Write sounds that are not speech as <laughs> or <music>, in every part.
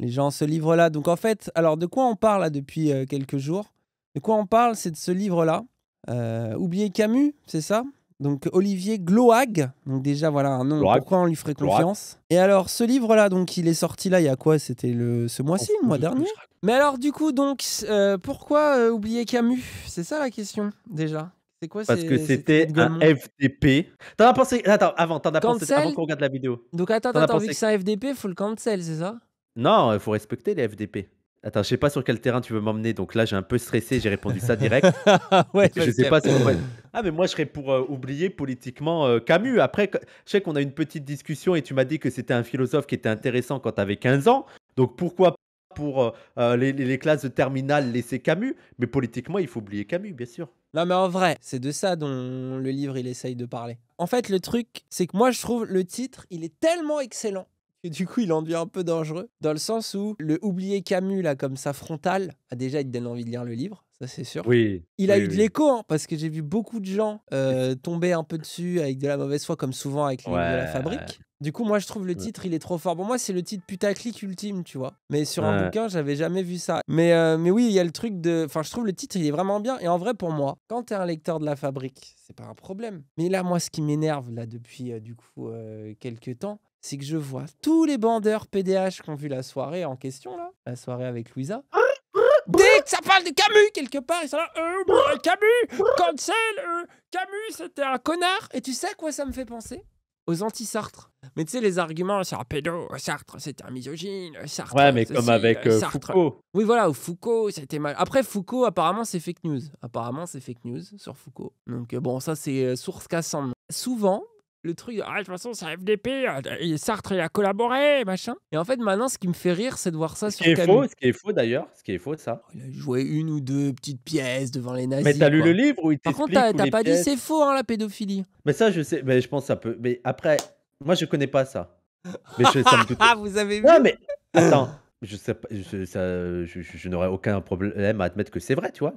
Les gens, ce livre-là. Donc en fait, alors de quoi on parle là, depuis euh, quelques jours De quoi on parle, c'est de ce livre-là. Oublier euh, Oubliez Camus, c'est ça donc Olivier Gloag, donc déjà voilà un nom, pourquoi on lui ferait confiance. Et alors ce livre-là, donc il est sorti là, il y a quoi C'était le ce mois-ci, le mois dernier Mais alors du coup, donc euh, pourquoi oublier Camus C'est ça la question déjà. C'est quoi Parce que c'était un FDP. T'en as pensé Attends, avant, avant qu'on regarde la vidéo. Donc attends, attends, vu que c'est un FDP, faut le cancel, c'est ça non, il faut respecter les FDP. Attends, je sais pas sur quel terrain tu veux m'emmener, donc là j'ai un peu stressé, j'ai répondu ça direct. <laughs> je sais pas. <laughs> Ah mais moi je serais pour euh, oublier politiquement euh, Camus. Après, je sais qu'on a une petite discussion et tu m'as dit que c'était un philosophe qui était intéressant quand tu avais 15 ans, donc pourquoi pas pour euh, les, les, classes de terminale laisser Camus, mais politiquement il faut oublier Camus bien sûr. Non mais en vrai, c'est de ça dont le livre il essaye de parler. En fait le truc, c'est que moi je trouve le titre il est tellement excellent <laughs> et du coup, il en devient un peu dangereux. Dans le sens où le oublier Camus, là, comme ça, frontal, a ah, déjà, il donne envie de lire le livre, ça c'est sûr. Oui. Il a eu de l'écho, hein, parce que j'ai vu beaucoup de gens euh, tomber un peu dessus avec de la mauvaise foi, comme souvent avec de la fabrique. Du coup, moi, je trouve le titre, il est trop fort. bon, moi, c'est le titre putaclic ultime, tu vois. Mais sur un bouquin, j'avais jamais vu ça. Mais, euh, mais oui, il y a le truc de. Enfin, je trouve le titre, il est vraiment bien. Et en vrai, pour moi, quand t'es un lecteur de la fabrique, c'est pas un problème. Mais là, moi, ce qui m'énerve, là, depuis, euh, du coup, quelques temps, c'est que je vois tous les bandeurs PDH qui ont vu la soirée en question, là, la soirée avec Louisa. Dès que ça parle de Camus quelque part, ils sont là, euh, euh, Camus, cancel, euh, Camus, c'était un connard. Et tu sais à quoi ça me fait penser Aux anti-Sartre. Mais tu sais, les arguments, c'est un pédo, Sartre, c'était un misogyne, Sartre. Ouais, mais comme avec Foucault. Oui, voilà, Foucault, c'était mal. Après, Foucault, apparemment, c'est fake news. Apparemment, c'est fake news sur Foucault. Donc, bon, ça, c'est source cassante. Souvent, le truc, ah, de toute façon, c'est FDP, euh, Sartre il a collaboré, machin. Et en fait, maintenant, ce qui me fait rire, c'est de voir ça ce sur qui est Faux, ce qui est faux d'ailleurs, ce qui est faux de ça. Il a joué une ou deux petites pièces devant les nazis. Mais t'as lu le livre où il Par contre, t'as pas dit c'est faux, hein, la pédophilie. Mais ça, je sais, mais je pense que ça peut. Mais après, moi, je connais pas ça. Mais Ah, <laughs> vous avez vu Non, mais attends, je, sais pas, je, je n'aurais aucun problème à admettre que c'est vrai, tu vois.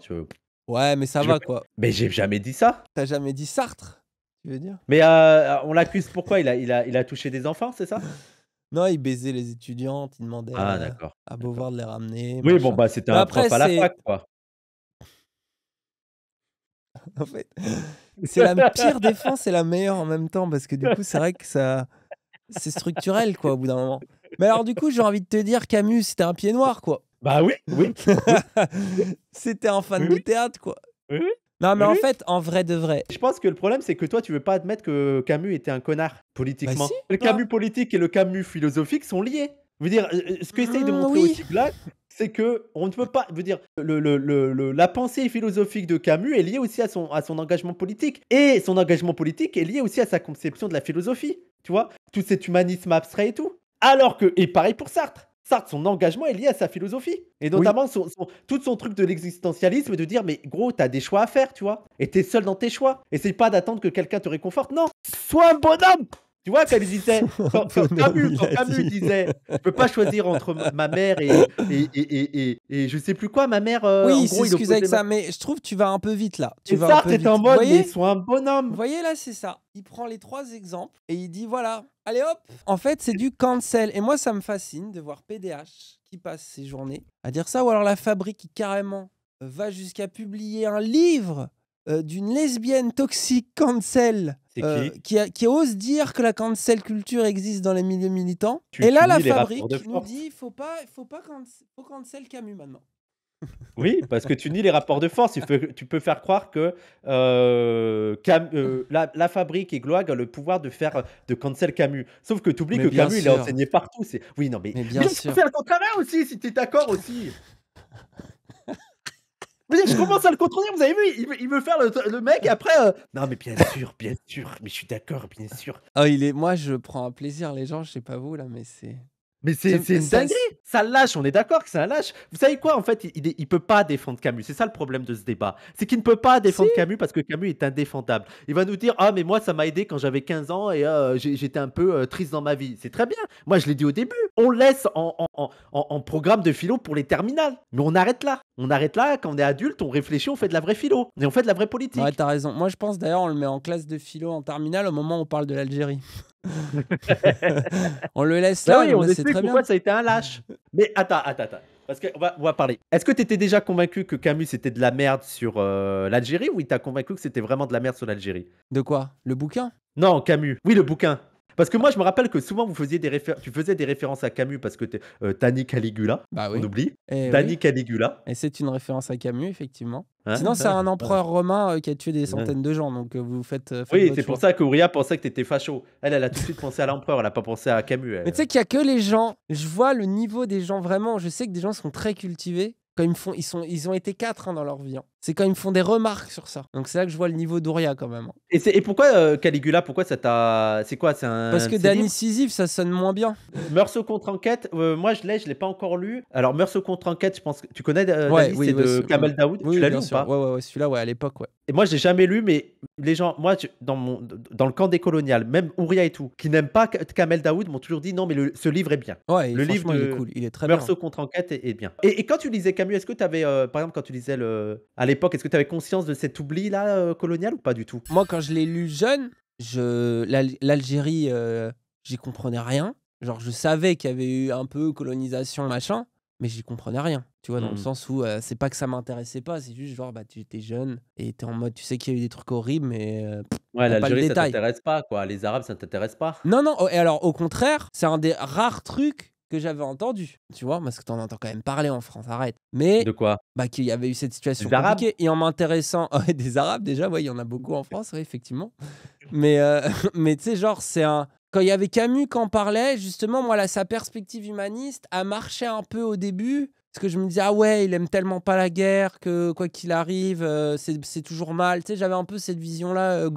Ouais, mais ça va, quoi. Mais j'ai jamais dit ça. T'as jamais dit Sartre tu veux dire Mais euh, on l'accuse pourquoi il a, il, a, il a touché des enfants, c'est ça Non, il baisait les étudiantes, il demandait ah, à Beauvoir de les ramener. Oui, bon, bah c'était un Après, prof à la fac, quoi. <laughs> en fait, c'est la pire défense et la meilleure en même temps, parce que du coup, c'est vrai que ça. C'est structurel, quoi, au bout d'un moment. Mais alors, du coup, j'ai envie de te dire, Camus, c'était un pied noir, quoi. Bah oui, oui. <laughs> c'était un fan oui. de théâtre, quoi. Oui, non, mais en mmh. fait, en vrai de vrai. Je pense que le problème, c'est que toi, tu veux pas admettre que Camus était un connard politiquement. Bah, le Camus ah. politique et le Camus philosophique sont liés. Je veux dire, euh, euh, ce que essaye de ah montrer aussi là, c'est que on ne peut pas. Je veux dire, la pensée philosophique de Camus est liée aussi à son, à son engagement politique. Et son engagement politique est lié aussi à sa conception de la philosophie. Tu vois, tout cet humanisme abstrait et tout. Alors que, et pareil pour Sartre. Sartre, son engagement est lié à sa philosophie. Et notamment tout son truc de l'existentialisme, de dire, mais gros, t'as des choix à faire, tu vois. Et t'es seul dans tes choix. c'est pas d'attendre que quelqu'un te réconforte. Non, sois un bonhomme tu vois, <laughs> quand disait, quand, Camus, disait, je peux pas choisir entre ma mère et, et, et, et, je sais plus quoi, ma mère. Euh, oui, excusez-moi. avec ça, mais je trouve que tu vas un peu vite là. Tu et vas ça, un en mode, ils sont un bonhomme. Vous voyez là, c'est ça. Il prend les trois exemples et il dit voilà, allez hop. En fait, c'est du cancel. Et moi, ça me fascine de voir PDH qui passe ses journées à dire ça, ou alors la fabrique qui carrément va jusqu'à publier un livre euh, d'une lesbienne toxique cancel euh, qui, ose dire que la cancel culture existe dans les milieux militants. et là, la fabrique nous dit faut pas, faut pas cancel, Camus maintenant. <laughs> Oui, parce que tu nies les rapports de force. Tu peux, tu peux faire croire que euh, la, fabrique et Gloag ont le pouvoir de faire de cancel Camus. Sauf que tu oublies que Camus, il est enseigné partout. Oui, non, mais, mais bien sûr. faire le contraire aussi, si tu es d'accord aussi. <laughs> Je commence à le contredire, vous avez vu, il, veut faire le, mec, après, euh, non mais bien sûr, bien sûr, mais je suis d'accord, bien sûr. Oh, il est... Moi, je prends un plaisir, les gens, je sais pas vous, là, mais c'est... Mais c'est une dinguerie Ça lâche, on est d'accord que c'est un lâche. Vous savez quoi, en fait, il ne peut pas défendre Camus. C'est ça le problème de ce débat. C'est qu'il ne peut pas défendre Camus parce que Camus est indéfendable. Il va nous dire Ah, mais moi, ça m'a aidé quand j'avais 15 ans et euh, j'étais un peu euh, triste dans ma vie. C'est très bien. Moi, je l'ai dit au début. On laisse en, programme de philo pour les terminales. Mais on arrête là. On arrête là. Quand on est adulte, on réfléchit, on fait de la vraie philo. Et on fait de la vraie politique. Ouais, t'as raison. Moi, je pense d'ailleurs, on le met en classe de philo en terminale au moment où on parle de l'Algérie. <laughs> on le laisse là. Ah c'est très bien. ça a été un lâche. Mais attends, attends, attends. Parce qu'on va, on va parler. Est-ce que tu étais déjà convaincu que Camus c'était de la merde sur euh, l'Algérie ou il t'a convaincu que c'était vraiment de la merde sur l'Algérie De quoi Le bouquin Non, Camus. Oui, le bouquin. Parce que moi, je me rappelle que souvent, vous faisiez des réfé- tu faisais des références à Camus parce que t'es euh, Tani Caligula, bah on oublie. Eh Tani Caligula. Et c'est une référence à Camus, effectivement. Hein Sinon, c'est un ah. empereur romain euh, qui a tué des hein. centaines de gens, donc euh, vous faites. Euh, oui, c'est pour ça que pensait que t'étais facho. Elle, elle a tout de suite pensé à l'empereur, elle a pas pensé à Camus. Mais tu sais qu'il y a que les gens. Je vois le niveau des gens vraiment. Je sais que des gens sont très cultivés. Quand ils font, ils sont, ils ont été quatre hein, dans leur vie c'est quand ils me font des remarques sur ça. Donc c'est là que je vois le niveau d'Ouria quand même. Et, pourquoi euh, Caligula Pourquoi ça t'a. C'est quoi c'est un... Parce que Danny Sisyphe, ça sonne moins bien. Meursault contre-enquête, euh, moi je l'ai, je l'ai pas encore lu. Alors Meursault contre-enquête, je pense que tu connais euh, ouais, c'est de Kamel Daoud. tu l'as lu ou pas Ouais, ouais, ouais celui-là, ouais, à l'époque, ouais. Et moi, j'ai jamais lu, mais les gens, moi, dans, mon, dans le camp des coloniales, même Ouria et tout, qui n'aiment pas Kamel Daoud, m'ont toujours dit non, mais ce livre est bien. Ouais, le livre, il est cool, il est très Meursault contre-enquête est, bien. Et, quand tu lisais Camus, est-ce que tu avais, euh, par exemple, quand tu lisais le l'époque, est-ce que tu avais conscience de cet oubli-là euh, colonial ou pas du tout Moi, quand je l'ai lu jeune, je... l'Algérie, euh, j'y comprenais rien. Genre, je savais qu'il y avait eu un peu colonisation, machin, mais j'y comprenais rien. Tu vois, dans le hmm. sens où euh, c'est pas que ça m'intéressait pas, c'est juste genre, bah, tu étais jeune et t'es en mode, tu sais qu'il y a eu des trucs horribles, mais. ouais, l'Algérie, ça t'intéresse pas, quoi. Les Arabes, ça t'intéresse pas. Non, non, et alors, au contraire, c'est un des rares trucs que j'avais entendu. Tu vois, parce que t'en entends quand même parler en France, arrête. Mais. De quoi Bah, qu'il y avait eu cette situation Et en m'intéressant. <laughs> des Arabes, déjà, ouais, il y en a beaucoup en France, effectivement. Mais, euh, <laughs> mais tu sais, genre, c'est un. Quand il y avait Camus qui en parlait, justement, moi, là, sa perspective humaniste a marché un peu au début. Parce que je me disais, ah ouais, il aime tellement pas la guerre que quoi qu'il arrive, euh, c'est toujours mal. Tu sais, j'avais un peu cette vision-là, euh,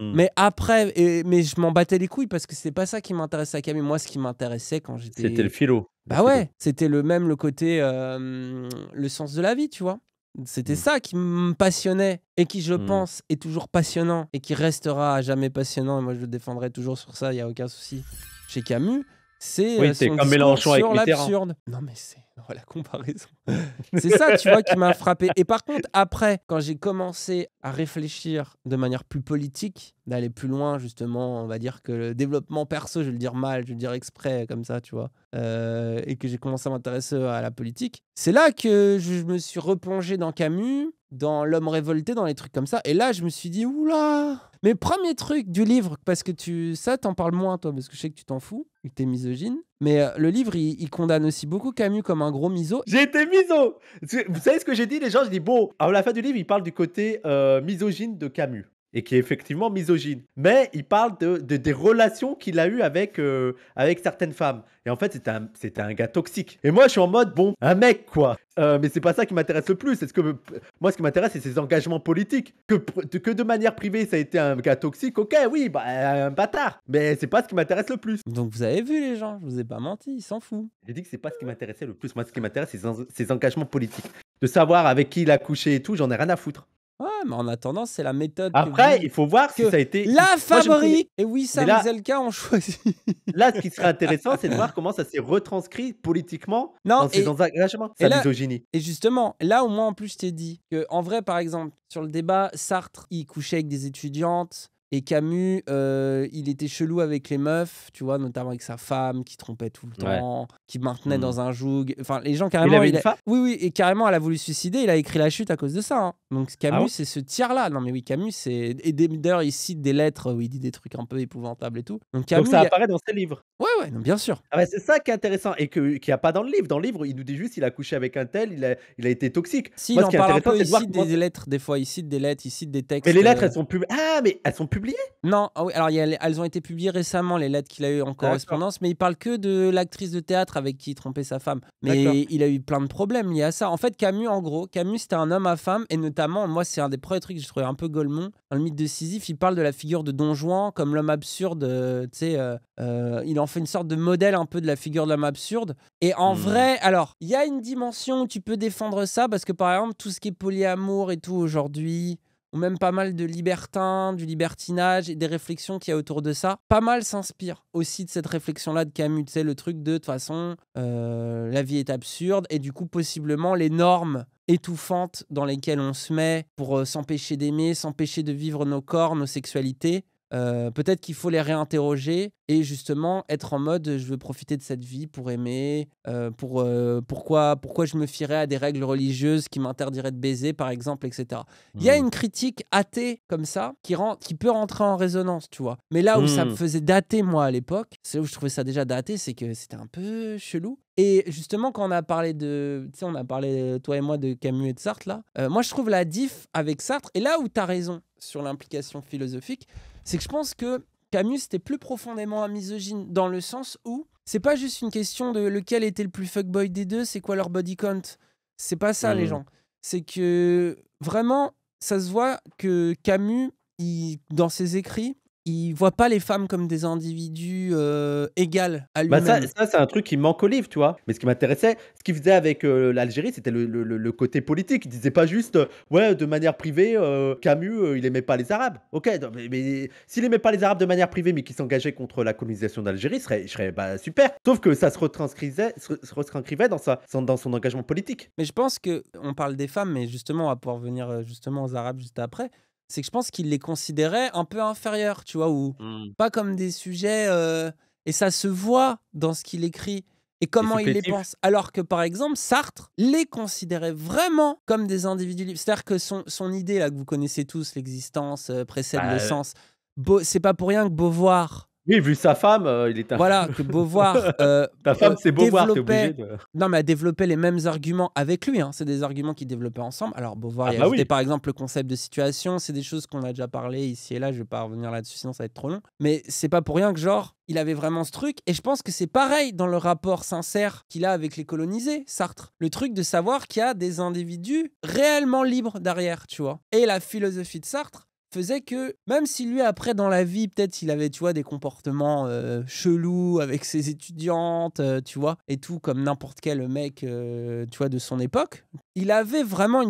Mm. Mais après, mais je m'en battais les couilles parce que c'est pas ça qui m'intéressait à Camus. Moi, ce qui m'intéressait quand j'étais. C'était le philo. Bah ouais, c'était le même le côté, le sens de la vie, tu vois. C'était mm. ça qui me passionnait et qui, je mm. pense, est toujours passionnant et qui restera à jamais passionnant. Et moi, je le défendrai toujours sur ça, il n'y a aucun souci. Chez Camus, c'est euh, son comme Mélenchon sur l'absurde. Non mais c'est <laughs> oh, la comparaison. <laughs> c'est ça, tu vois, qui m'a frappé. Et par contre, après, quand j'ai commencé à réfléchir de manière plus politique, d'aller plus loin, justement, on va dire que le développement perso, je vais le dire mal, je vais le dire exprès, comme ça, tu vois, euh, et que j'ai commencé à m'intéresser à la politique, c'est là que je me suis replongé dans Camus dans L'homme révolté, dans les trucs comme ça. Et là, je me suis dit, oula mais premier truc du livre, parce que tu ça, t'en parles moins, toi, parce que je sais que tu t'en fous, que t'es misogyne. Mais euh, le livre, il, condamne aussi beaucoup Camus comme un gros miso. J'ai été miso Vous savez ce que j'ai dit, les gens Je dis, bon, à la fin du livre, il parle du côté euh, misogyne de Camus et qui est effectivement misogyne. Mais il parle de, des relations qu'il a eues avec, euh, avec certaines femmes. Et en fait, c'était un, c'était un gars toxique. Et moi, je suis en mode, bon, un mec, quoi. Euh, mais c'est pas ça qui m'intéresse le plus. que, moi, ce qui m'intéresse, c'est ses engagements politiques. Que, que de manière privée, ça a été un gars toxique, ok, oui, bah, euh, un bâtard. Mais c'est pas ce qui m'intéresse le plus. Donc, vous avez vu, les gens, je vous ai pas menti, ils s'en foutent J'ai dit que c'est pas ce qui m'intéressait le plus. Moi, ce qui m'intéresse, c'est ses engagements politiques. De savoir avec qui il a couché et tout, j'en ai rien à foutre. Ouais, mais en attendant, c'est la méthode. Après, il faut voir que si ça a été. La fabrique Et oui, ça, le cas, on choisit. là, ce qui serait intéressant, c'est de voir <laughs> comment ça s'est retranscrit politiquement non, dans et... ses engagements, sa Et justement, là, au moins, en plus, je t'ai dit que, en vrai, par exemple, sur le débat, Sartre, il couchait avec des étudiantes. Et Camus, euh, il était chelou avec les meufs, tu vois, notamment avec sa femme qui trompait tout le temps qui maintenait hmm. dans un joug. Enfin, les gens carrément. Oui, oui, et carrément, elle a voulu se suicider. Il a écrit La Chute à cause de ça. Hein. Donc Camus, ah c'est ce tiers là Non, mais oui, Camus, c'est. Et d'ailleurs, il cite des lettres où il dit des trucs un peu épouvantables et tout. Donc, Camus, ça apparaît dans ses livres. Ouais, ouais, bien sûr. Ah bah, c'est ça qui est intéressant et qu'il n'y a pas dans le livre. Dans le livre, il nous dit juste il a couché avec un tel, il a, été toxique. Si, Moi, il en parle un peu, il cite des lettres, des fois, il cite des lettres, il cite des textes. Mais les lettres, euh, elles sont publiées. Ah, mais elles sont publiées Non, ah oui, alors y elles ont été publiées récemment, les lettres qu'il a eu en correspondance, mais il parle que de l'actrice de théâtre avec qui il trompait sa femme. Mais il a eu plein de problèmes liés à ça. En fait, Camus, en gros, Camus, c'était un homme à femme. Et notamment, moi, c'est un des premiers trucs que je trouvais un peu Golemont. Dans le mythe de Sisyphe, il parle de la figure de Don Juan comme l'homme absurde. Euh, euh, euh, il en fait une sorte de modèle un peu de la figure de l'homme absurde. Et en hmm. vrai, alors, il y a une dimension où tu peux défendre ça parce que, par exemple, tout ce qui est polyamour et tout aujourd'hui, ou même pas mal de libertins, du libertinage et des réflexions qu'il y a autour de ça. Pas mal s'inspire aussi de cette réflexion-là de Camus, tu sais, le truc de, de toute façon, euh, la vie est absurde et du coup, possiblement, les normes étouffantes dans lesquelles on se met pour euh, s'empêcher d'aimer, s'empêcher de vivre nos corps, nos sexualités, euh, peut-être qu'il faut les réinterroger et justement être en mode je veux profiter de cette vie pour aimer, euh, pour, euh, pourquoi, pourquoi je me fierais à des règles religieuses qui m'interdiraient de baiser par exemple, etc. Il y a hmm. une critique athée comme ça qui, qui peut rentrer en résonance, tu vois. Mais là où ça me hmm. faisait dater moi à l'époque, c'est où je trouvais ça déjà daté, c'est que c'était un peu chelou. Et justement, quand on a parlé de. Tu sais, on a parlé, toi et moi, de Camus et de Sartre, là. moi, je trouve la diff avec Sartre. Et là où tu as raison sur l'implication philosophique, c'est que je pense que Camus était plus profondément un misogyne dans le sens où c'est pas juste une question de lequel était le plus fuckboy des deux, c'est quoi leur body count. C'est pas ça, les mm. gens. C'est que vraiment, ça se voit que Camus, dans ses écrits, il voit pas les femmes comme des individus euh, égales à bah, lui-même. ça, c'est un truc qui manque au livre, tu vois. Mais ce qui m'intéressait, ce qu'il faisait avec euh, l'Algérie, c'était le, côté politique. Il disait pas juste, euh, ouais, de manière privée, euh, Camus, il aimait pas les Arabes. Ok, mais, s'il aimait pas les Arabes de manière privée, mais qu'il s'engageait contre la colonisation d'Algérie, serait, serait bah, super. Sauf que ça se retranscrivait, se, retranscrivait dans, sa, dans son engagement politique. Mais je pense que on parle des femmes, mais justement, on va pouvoir venir justement aux Arabes juste après c'est que je pense qu'il les considérait un peu inférieurs, tu vois, ou mmh. pas comme des sujets. et ça se voit dans ce qu'il écrit et comment il les pense. Alors que par exemple, Sartre les considérait vraiment comme des individus libres. C'est-à-dire que son, son idée, là, que vous connaissez tous, l'existence précède le bah, sens, c'est pas pour rien que Beauvoir oui, vu sa femme, euh, il est un... Voilà, <laughs> que Beauvoir. Euh, <laughs> Ta femme, c'est Beauvoir, t'es obligé de... Non, mais elle développait les mêmes arguments avec lui. Hein. C'est des arguments qu'ils développaient ensemble. Alors, Beauvoir, c'était ah bah par exemple le concept de situation. C'est des choses qu'on a déjà parlé ici et là. Je vais pas revenir là-dessus, sinon ça va être trop long. Mais c'est pas pour rien que, genre, il avait vraiment ce truc. Et je pense que c'est pareil dans le rapport sincère qu'il a avec les colonisés, Sartre. Le truc de savoir qu'il y a des individus réellement libres derrière, tu vois. Et la philosophie de Sartre, faisait que même si lui après dans la vie peut-être il avait tu vois des comportements euh, chelous avec ses étudiantes euh, tu vois et tout comme n'importe quel mec euh, tu vois de son époque il avait vraiment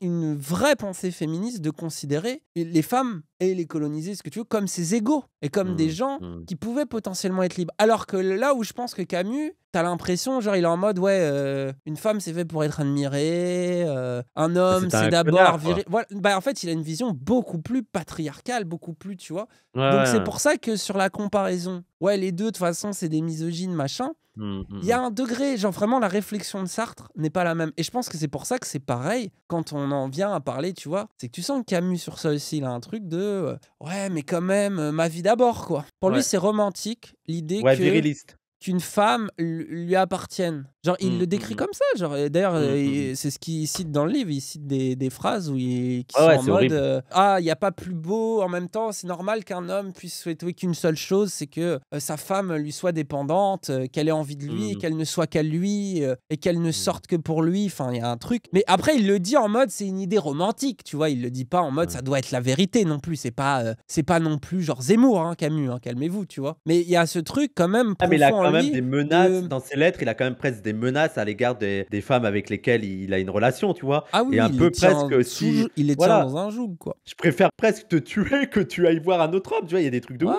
une, vraie pensée féministe de considérer les femmes et les colonisés, ce que tu veux, comme ses égaux et comme des mmh, gens mmh. qui pouvaient potentiellement être libres. Alors que là où je pense que Camus, t'as l'impression, genre, il est en mode, ouais, euh, une femme, c'est fait pour être admirée, euh, un homme, c'est d'abord viré. Bah, en fait, il a une vision beaucoup plus patriarcale, beaucoup plus, tu vois. Donc, c'est pour ça que sur la comparaison, ouais, les deux, de toute façon, c'est des misogynes, machin. Mmh, mmh, il y a mmh. un degré, genre vraiment la réflexion de Sartre n'est pas la même. Et je pense que c'est pour ça que c'est pareil quand on en vient à parler, tu vois. C'est que tu sens que Camus sur ça aussi, il a un truc de euh, ouais, mais quand même, euh, ma vie d'abord, quoi. Pour lui, c'est romantique l'idée que. qu'une femme lui appartienne. Genre, il mmh, le décrit mmh, mmh. comme ça. Genre, d'ailleurs, euh, c'est ce qu'il cite dans le livre. Il cite des, phrases où il, qui ah en mode euh, Ah, il n'y a pas plus beau. En même temps, c'est normal qu'un homme puisse souhaiter qu'une seule chose, c'est que euh, sa femme lui soit dépendante, qu'elle ait envie de lui, qu'elle ne soit qu'à lui et qu'elle ne sorte que pour lui. Enfin, il y a un truc. Mais après, il le dit en mode c'est une idée romantique. Tu vois, il le dit pas en mode ça doit être la vérité non plus. C'est pas, c'est pas non plus genre Zemmour, hein, Camus. Hein, calmez-vous, tu vois. Mais il y a ce truc quand même. Ah, mais il a quand même des menaces dans ses lettres. Il a quand même presque des menaces à l'égard des, femmes avec lesquelles il a une relation, tu vois. Ah oui, un peu presque. Si, il est dans un joug, quoi. Je préfère presque te tuer que tu ailles voir un autre homme, tu vois. Il y a des trucs de ouf.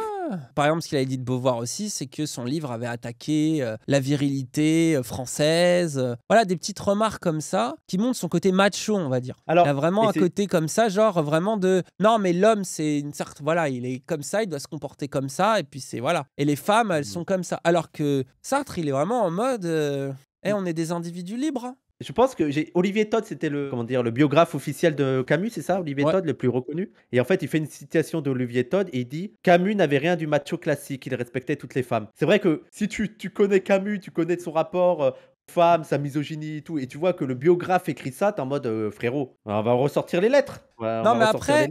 Par exemple, ce qu'il avait dit de Beauvoir aussi, c'est que son livre avait attaqué euh, la virilité euh, française. Euh, voilà, des petites remarques comme ça qui montrent son côté macho, on va dire. Alors, il a vraiment un côté comme ça, genre vraiment de non, mais l'homme, c'est une certaine. Voilà, il est comme ça, il doit se comporter comme ça, et puis c'est voilà. Et les femmes, elles mmh. sont comme ça. Alors que Sartre, il est vraiment en mode. Eh, on est des individus libres. Je pense que j'ai Olivier Todd, c'était le comment dire le biographe officiel de Camus, c'est ça, Olivier Todd, le plus reconnu. Et en fait, il fait une citation d'Olivier Todd et il dit Camus n'avait rien du macho classique, il respectait toutes les femmes. C'est vrai que si tu, connais Camus, tu connais son rapport euh, femme, sa misogynie et tout, et tu vois que le biographe écrit ça, t'es en mode euh, frérot, on va ressortir les lettres. non, mais après,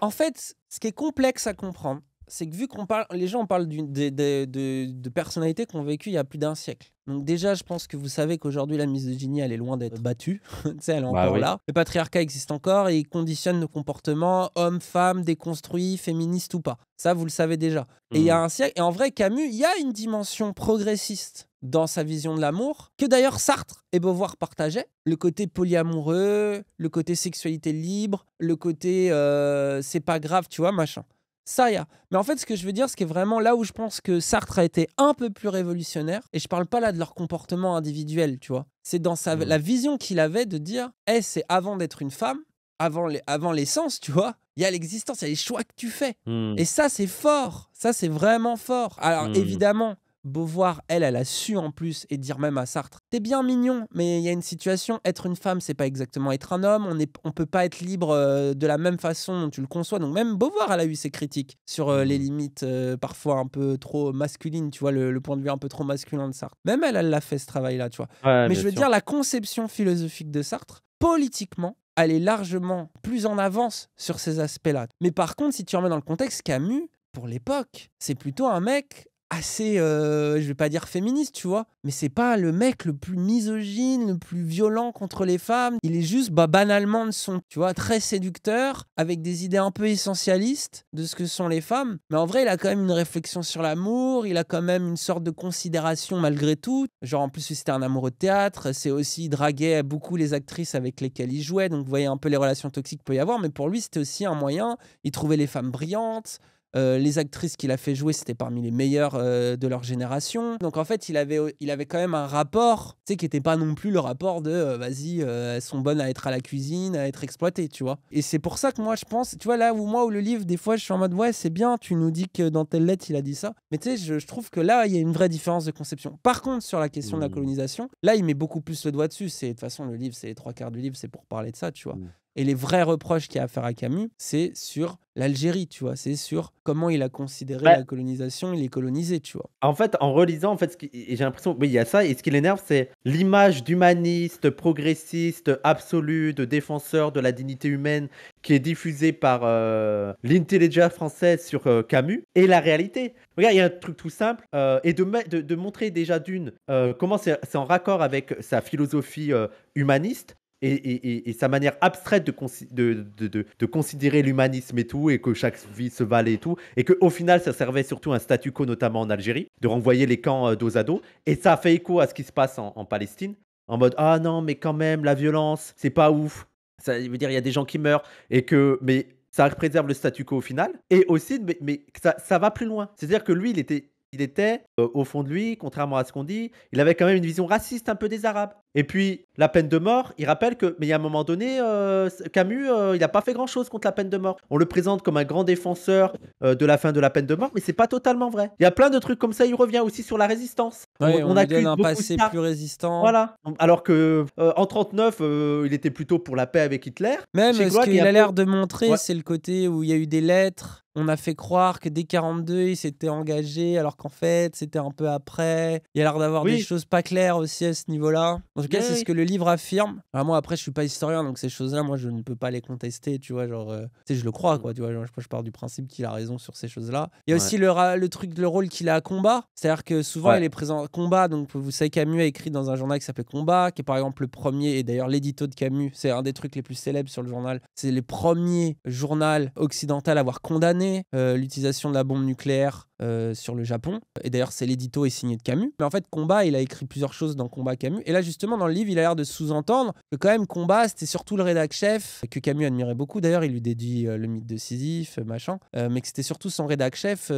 en fait, ce qui est complexe à comprendre, c'est que vu qu'on parle, les gens parlent de, de, de, de personnalités qu'on vécu il y a plus d'un siècle. Donc déjà, je pense que vous savez qu'aujourd'hui, la misogynie, elle est loin d'être euh, battue. <laughs> tu sais, elle est bah encore là. Le patriarcat existe encore et il conditionne nos comportements, hommes, femmes, déconstruits, féministes ou pas. Ça, vous le savez déjà. Et il y a hmm. un siècle, et en vrai, Camus, il y a une dimension progressiste dans sa vision de l'amour, que d'ailleurs Sartre et Beauvoir partageaient. Le côté polyamoureux, le côté sexualité libre, le côté euh, c'est pas grave, tu vois, machin ça y a. Mais en fait, ce que je veux dire, c'est qui vraiment là où je pense que Sartre a été un peu plus révolutionnaire, et je parle pas là de leur comportement individuel, tu vois. C'est dans sa, mmh. la vision qu'il avait de dire, eh, c'est avant d'être une femme, avant les, avant les tu vois, il y a l'existence, il y a les choix que tu fais. Mmh. Et ça, c'est fort. Ça, c'est vraiment fort. Alors, mmh. évidemment, Beauvoir, elle, elle a su en plus et dire même à Sartre T'es bien mignon, mais il y a une situation, être une femme, c'est pas exactement être un homme, on, est, on peut pas être libre euh, de la même façon tu le conçois. Donc même Beauvoir, elle a eu ses critiques sur euh, les mmh. limites euh, parfois un peu trop masculines, tu vois, le, point de vue un peu trop masculin de Sartre. Même elle, elle l'a fait ce travail-là, tu vois. mais je veux dire, la conception philosophique de Sartre, politiquement, elle est largement plus en avance sur ces aspects-là. Mais par contre, si tu remets dans le contexte, Camus, pour l'époque, c'est plutôt un mec assez, euh, je vais pas dire féministe, tu vois, mais c'est pas le mec le plus misogyne, le plus violent contre les femmes. Il est juste bah, banalement de son, tu vois, très séducteur, avec des idées un peu essentialistes de ce que sont les femmes. Mais en vrai, il a quand même une réflexion sur l'amour, il a quand même une sorte de considération malgré tout. Genre, en plus, c'était un amoureux de théâtre, c'est aussi, il draguait beaucoup les actrices avec lesquelles il jouait, donc vous voyez un peu les relations toxiques qu'il peut y avoir, mais pour lui, c'était aussi un moyen, il trouvait les femmes brillantes, euh, les actrices qu'il a fait jouer, c'était parmi les meilleures euh, de leur génération. Donc en fait, il avait, euh, il avait quand même un rapport, tu sais, qui n'était pas non plus le rapport de vas-y, elles sont bonnes à être à la cuisine, à être exploitées, tu vois. Et c'est pour ça que moi, je pense, tu vois, là où moi, ou le livre, des fois, je suis en mode ouais, c'est bien, tu nous dis que dans telle lettre, il a dit ça. Mais tu sais, je, trouve que là, il y a une vraie différence de conception. Par contre, sur la question de la mmh. colonisation, là, il met beaucoup plus le doigt dessus. C'est de toute façon, le livre, c'est les trois quarts du livre, c'est pour parler de ça, tu vois. Mmh. Et les vrais reproches qu'il y a à faire à Camus, c'est sur l'Algérie, tu vois. C'est sur comment il a considéré bah la colonisation, il est colonisé, tu vois. En fait, en relisant, en fait, j'ai l'impression, oui, il y a ça, et ce qui l'énerve, c'est l'image d'humaniste, progressiste, absolu, de défenseur de la dignité humaine qui est diffusée par euh, l'intelligence française sur euh, Camus, et la réalité. Regarde, il y a un truc tout simple, euh, et de, de, montrer déjà d'une comment c'est en raccord avec sa philosophie humaniste, et, sa manière abstraite de, de, considérer l'humanisme et tout, et que chaque vie se valait et tout, et qu'au final, ça servait surtout un statu quo, notamment en Algérie, de renvoyer les camps euh, dos à dos. Et ça fait écho à ce qui se passe en, Palestine, en mode Ah non, mais quand même, la violence, c'est pas ouf. Ça veut dire, il y a des gens qui meurent, et que, mais ça préserve le statu quo au final. Et aussi, mais, ça, va plus loin. C'est-à-dire que lui, il était il était, euh, au fond de lui, contrairement à ce qu'on dit, il avait quand même une vision raciste un peu des Arabes. Et puis, la peine de mort, il rappelle que, mais il y a un moment donné, euh, Camus, euh, il n'a pas fait grand-chose contre la peine de mort. On le présente comme un grand défenseur euh, de la fin de la peine de mort, mais c'est pas totalement vrai. Il y a plein de trucs comme ça, il revient aussi sur la résistance. on, a on un passé plus résistant. Voilà. Alors que en 39, il était plutôt pour la paix avec Hitler. Même ce qu'il a l'air de montrer, c'est le côté où il y a eu des lettres, on a fait croire que dès 42, il s'était engagé, alors qu'en fait, c'était un peu après. Il a l'air d'avoir des choses pas claires aussi à ce niveau-là tout cas, c'est ce que le livre affirme. moi, après, je suis pas historien, donc ces choses-là, moi, je ne peux pas les contester, tu vois. Genre, euh, je le crois, mmh. quoi, tu vois. je, pars du principe qu'il a raison sur ces choses-là. Il y a aussi le, le truc, le rôle qu'il a à combat. C'est-à-dire que souvent, il est présent à combat. Donc, vous savez, Camus a écrit dans un journal qui s'appelle Combat, qui est par exemple le premier, et d'ailleurs, l'édito de Camus, c'est un des trucs les plus célèbres sur le journal. C'est le premier journal occidental à avoir condamné euh, l'utilisation de la bombe nucléaire euh, sur le Japon. Et d'ailleurs, c'est l'édito et signé de Camus. Mais en fait, Combat, il a écrit plusieurs choses dans Combat Camus. Et là, justement, dans le livre, il a l'air de sous-entendre que quand même, Combat, c'était surtout le rédac chef, que Camus admirait beaucoup. D'ailleurs, il lui déduit euh, le mythe de Sisyphe, euh, machin. mais que c'était surtout son rédac chef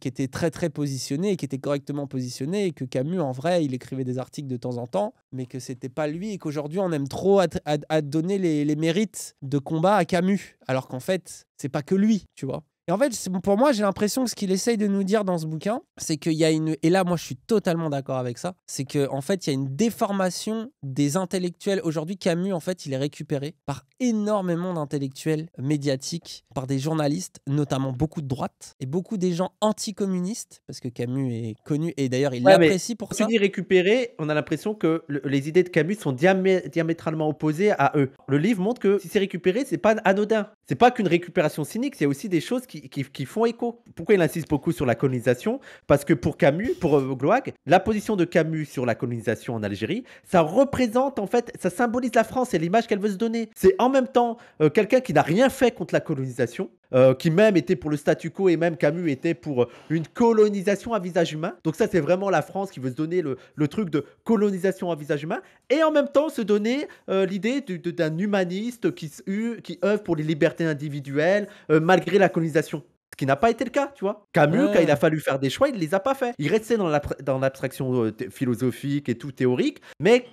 qui était très, très positionné et qui était correctement positionné. Et que Camus, en vrai, il écrivait des articles de temps en temps, mais que c'était pas lui. Et qu'aujourd'hui, on aime trop à, donner les mérites de Combat à Camus. Alors qu'en fait, c'est pas que lui, tu vois. Et en fait, pour moi, j'ai l'impression que ce qu'il essaye de nous dire dans ce bouquin, c'est qu'il y a une. Et là, moi, je suis totalement d'accord avec ça. C'est qu'en en fait, il y a une déformation des intellectuels. Aujourd'hui, Camus, en fait, il est récupéré par énormément d'intellectuels médiatiques, par des journalistes, notamment beaucoup de droite, et beaucoup des gens anticommunistes, parce que Camus est connu, et d'ailleurs, il l'apprécie pour ça. Quand tu récupéré, on a l'impression que les idées de Camus sont diamétralement opposées à eux. Le livre montre que si c'est récupéré, c'est pas anodin. C'est pas qu'une récupération cynique, c'est aussi des choses qui qui, font écho. Pourquoi il insiste beaucoup sur la colonisation Parce que pour Camus, pour euh, Gloag, la position de Camus sur la colonisation en Algérie, ça représente en fait, ça symbolise la France et l'image qu'elle veut se donner. C'est en même temps euh, quelqu'un qui n'a rien fait contre la colonisation, euh, qui même était pour le statu quo et même Camus était pour euh, une colonisation à visage humain. Donc ça, c'est vraiment la France qui veut se donner le, truc de colonisation à visage humain et en même temps se donner euh, l'idée d'un humaniste qui, qui œuvre pour les libertés individuelles malgré la colonisation. Ce qui n'a pas été le cas, tu vois. Camus, quand il a fallu faire des choix, il les a pas fait. Il restait dans l'abstraction philosophique et tout théorique, mais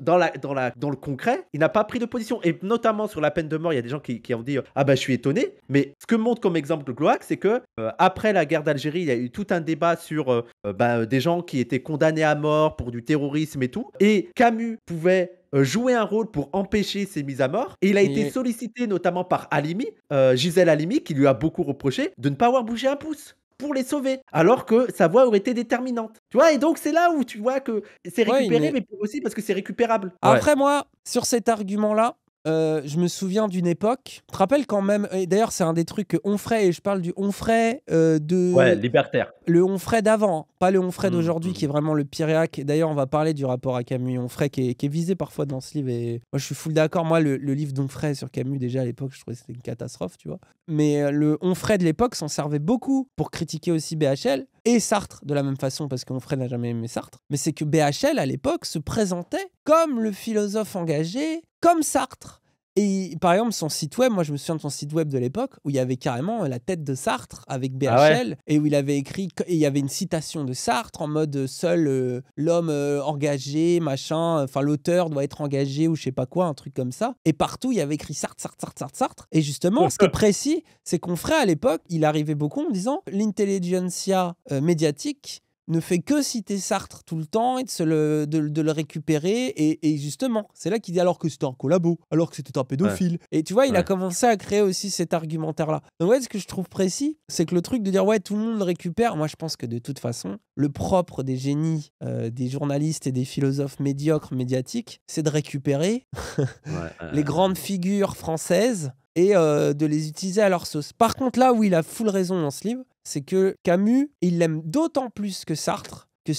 dans, le concret, il n'a pas pris de position. Et notamment sur la peine de mort, il y a des gens qui, ont dit Ah bah je suis étonné. Mais ce que montre comme exemple Gloac, c'est que euh, après la guerre d'Algérie, il y a eu tout un débat sur euh, euh, ben, des gens qui étaient condamnés à mort pour du terrorisme et tout. Et Camus pouvait jouer un rôle pour empêcher ces mises à mort. Et il a été sollicité notamment par Alimi, Gisèle Alimi, qui lui a beaucoup reproché de ne pas avoir bougé un pouce pour les sauver, alors que sa voix aurait été déterminante. Tu vois, et donc c'est là où tu vois que c'est récupéré, mais... aussi parce que c'est récupérable. Après moi, sur cet argument-là, euh, je me souviens d'une époque. Tu te rappelles quand même, d'ailleurs, c'est un des trucs que Onfray, et je parle du Onfray euh, de. Ouais, libertaire. Le Onfray d'avant. Hein. Pas le Onfray mm, d'aujourd'hui mm. qui est vraiment le pire et D'ailleurs, on va parler du rapport à Camus Onfray qui est, visé parfois dans ce livre. moi, je suis full d'accord. Moi, le, livre d'Onfray sur Camus, déjà à l'époque, je trouvais que c'était une catastrophe, tu vois. Mais euh, le Onfray de l'époque s'en servait beaucoup pour critiquer aussi BHL et Sartre de la même façon, parce qu'Onfray n'a jamais aimé Sartre. Mais c'est que BHL, à l'époque, se présentait comme le philosophe engagé, comme Sartre. Et par exemple, son site web, moi je me souviens de son site web de l'époque où il y avait carrément la tête de Sartre avec ah BHL et où il avait écrit, et il y avait une citation de Sartre en mode euh, seul euh, l'homme euh, engagé, machin, enfin l'auteur doit être engagé ou je sais pas quoi, un truc comme ça. Et partout il y avait écrit Sartre, Sartre, Sartre, Sartre, Et justement, ce qui est précis, c'est qu'on ferait à l'époque, il arrivait beaucoup en disant l'intelligentsia médiatique ne fait que citer Sartre tout le temps et de, le, de, le récupérer. Et, justement, c'est là qu'il dit alors que c'était un collabo, alors que c'était un pédophile. Et tu vois, il a commencé à créer aussi cet argumentaire-là. Donc ouais, ce que je trouve précis, c'est que le truc de dire ouais, tout le monde récupère, moi je pense que de toute façon, le propre des génies, euh, des journalistes et des philosophes médiocres médiatiques, c'est de récupérer <laughs> les grandes figures françaises et euh, de les utiliser à leur sauce. Par contre, là où il a full raison dans ce livre, c'est que Camus, il l'aime d'autant plus que Sartre que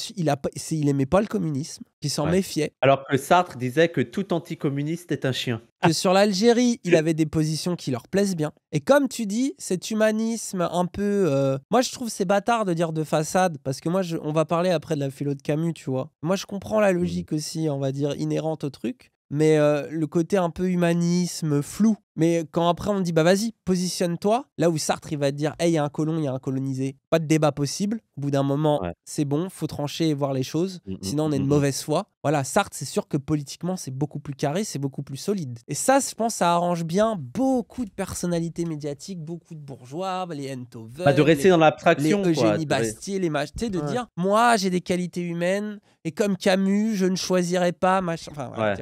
n'aimait a, pas le communisme, qu'il s'en méfiait. Alors que Sartre disait que tout anticommuniste est un chien. Que ah. sur l'Algérie, il <laughs> avait des positions qui leur plaisent bien. Et comme tu dis, cet humanisme un peu... Euh, moi, je trouve c'est bâtard de dire de façade, parce que moi, on va parler après de la philo de Camus, tu vois. Moi, je comprends la mmh. logique aussi, on va dire, inhérente au truc. Mais euh, le côté un peu humanisme flou, mais quand après on dit bah vas-y, positionne-toi, là où Sartre il va te dire hey, il y a un colon, il y a un colonisé, pas de débat possible. Au bout d'un moment, c'est bon, faut trancher et voir les choses, mmh, mmh, sinon on est de mmh, mauvaise foi. Voilà, Sartre, c'est sûr que politiquement, c'est beaucoup plus carré, c'est beaucoup plus solide. Et ça, je pense, ça arrange bien beaucoup de personnalités médiatiques, beaucoup de bourgeois, les bah, de rester dans l'abstraction. Les Eugénie Bastille, Bastier, les machins, de dire moi, j'ai des qualités humaines, et comme Camus, je ne choisirais pas machin. Enfin,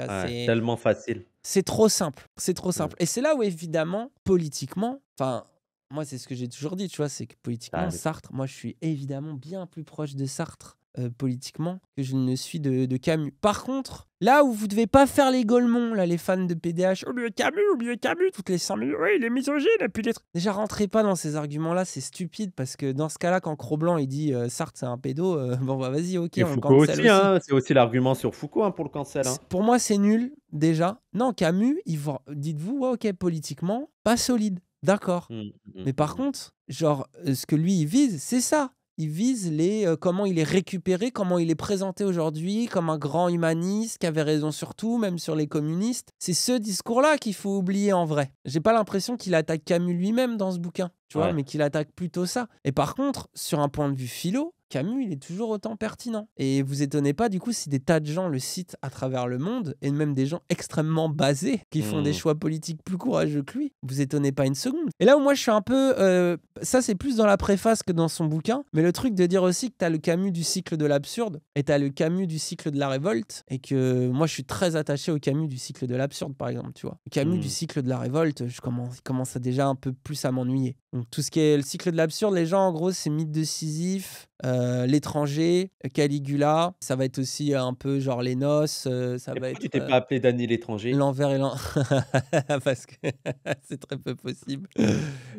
tellement facile. C'est trop simple. C'est trop mmh. simple. Et c'est là où, évidemment, politiquement, enfin, moi, c'est ce que j'ai toujours dit, tu vois, c'est que politiquement, Sartre, moi, je suis évidemment bien plus proche de Sartre euh, politiquement que je ne suis de, Camus. Par contre, là où vous devez pas faire les Golemons, là, les fans de PDH, oubliez oh, Camus, oubliez oh, Camus, toutes les 5 minutes, oui, il est misogyne, et puis les... Déjà, rentrez pas dans ces arguments-là, c'est stupide, parce que dans ce cas-là, quand cro il dit euh, Sartre, c'est un pédo, euh, <laughs> bon, bah vas-y, ok, on hein, aussi. c'est aussi l'argument sur Foucault hein, pour le cancel. Hein. Pour moi, c'est nul, déjà. Non, Camus, il dites-vous, ok, politiquement, pas solide. D'accord. Mmh, mmh, mais par mmh. contre, genre, ce que lui, il vise, c'est ça il vise les, euh, comment il est récupéré, comment il est présenté aujourd'hui comme un grand humaniste qui avait raison sur tout, même sur les communistes. C'est ce discours-là qu'il faut oublier en vrai. J'ai pas l'impression qu'il attaque Camus lui-même dans ce bouquin, tu vois, mais qu'il attaque plutôt ça. Et par contre, sur un point de vue philo, Camus, il est toujours autant pertinent. Et vous étonnez pas du coup si des tas de gens le citent à travers le monde, et même des gens extrêmement basés, qui font des mmh. choix politiques plus courageux que lui, vous étonnez pas une seconde. Et là où moi je suis un peu... Euh, ça c'est plus dans la préface que dans son bouquin, mais le truc de dire aussi que t'as le Camus du cycle de l'absurde, et t'as le Camus du cycle de la révolte, et que moi je suis très attaché au Camus du cycle de l'absurde par exemple, tu vois. Camus du mmh. cycle de la révolte, je commence, commence à déjà un peu plus à m'ennuyer. Donc tout ce qui est le cycle de l'absurde, les gens en gros c'est mythe de Sisyphe, euh, l'étranger, Caligula, ça va être aussi un peu genre les noces, euh, ça va être. Tu t'es euh, pas appelé Danny l'étranger L'envers et l'envers. <laughs> Parce que <laughs> c'est très peu possible.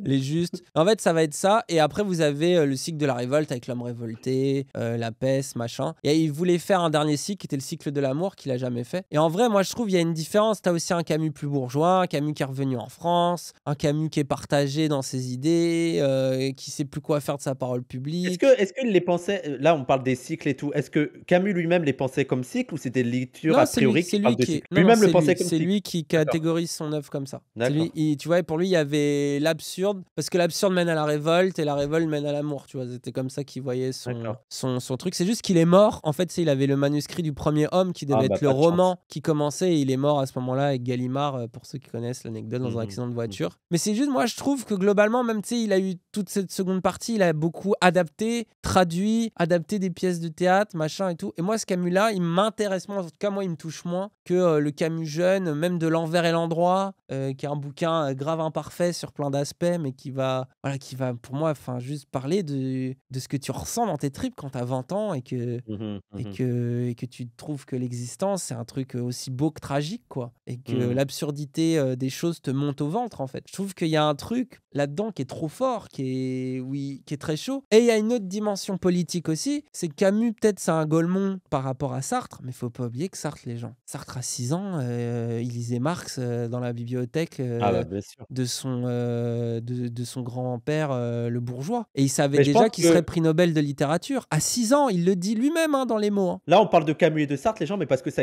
les justes. En fait, ça va être ça. Et après, vous avez le cycle de la révolte avec l'homme révolté, la peste, machin. Et il voulait faire un dernier cycle qui était le cycle de l'amour qu'il a jamais fait. Et en vrai, moi, je trouve il y a une différence. T'as aussi un Camus plus bourgeois, un Camus qui est revenu en France, un Camus qui est partagé dans ses idées, qui sait plus quoi faire de sa parole publique. Est-ce est -ce que les pensait euh, Là, on parle des cycles et tout. Est-ce que Camus lui-même les pensait comme cycles ou c'était lecture a priori lui, qui... même le pensait C'est lui qui catégorise son œuvre comme ça. Lui, tu vois, pour lui, il y avait l'absurde parce que l'absurde mène à la révolte et la révolte mène à l'amour. Tu vois, c'était comme ça qu'il voyait son, truc. C'est juste qu'il est mort. En fait, il avait le manuscrit du premier homme qui devait ah, être bah, le roman qui commençait et il est mort à ce moment-là avec Gallimard, euh, pour ceux qui connaissent l'anecdote, dans un mmh accident de mmh voiture. Mais c'est juste, moi, je trouve que globalement, même, tu il a eu toute cette seconde partie, il a beaucoup adapté, traduit, adapté des pièces de théâtre, machin et tout. Et moi, ce Camus-là, il m'intéresse moins, en tout cas, moi, il me touche moins que euh, le Camus jeune, même de l'envers et l'endroit, euh, qui est un bouquin euh, grave imparfait sur plein d'aspects, mais qui va, voilà, qui va pour moi, enfin, juste parler de, de ce que tu ressens dans tes tripes quand as 20 ans et que, mmh mmh Et que, et que tu trouves que l'existence, c'est un truc aussi beau que tragique, quoi. Et que mmh l'absurdité des choses te monte au ventre, en fait. Je trouve qu'il y a un truc là-dedans qui est trop fort, qui est, oui, qui est très chaud. Et il y a une autre dimension politique aussi, c'est que Camus, peut-être, c'est un Gaulmont par rapport à Sartre, mais faut pas oublier que Sartre, les gens. Sartre, à 6 ans, euh, il lisait Marx euh, dans la bibliothèque euh, ah, bah, de son, de, son grand-père, le bourgeois. Et il savait déjà qu'il serait prix Nobel de littérature. À 6 ans, il le dit lui-même hein, dans les mots. Hein. Là, on parle de Camus et de Sartre, les gens, mais parce que ça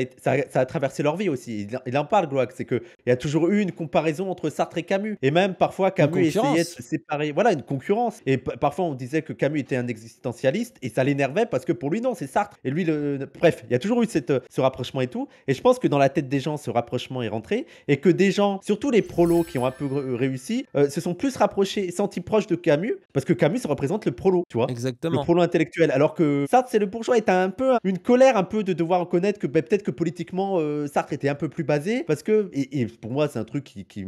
a, traversé leur vie aussi. Il, en parle, Gloac. C'est qu'il y a toujours eu une comparaison entre Sartre et Camus. Et même parfois, Camus essayait de se séparer. Voilà, une concurrence. Et parfois, on disait que Camus était un et ça l'énervait parce que pour lui, non, c'est Sartre. Et lui, le, bref, il y a toujours eu cette, euh, ce rapprochement et tout. Et je pense que dans la tête des gens, ce rapprochement est rentré et que des gens, surtout les prolos qui ont un peu euh, réussi, euh, se sont plus rapprochés, et sentis proches de Camus parce que Camus représente le prolo, tu vois. Exactement. Le prolo intellectuel. Alors que Sartre, c'est le bourgeois et t'as un peu une colère un peu de devoir reconnaître que ben, peut-être que politiquement, Sartre était un peu plus basé parce que, et, pour moi, c'est un truc qui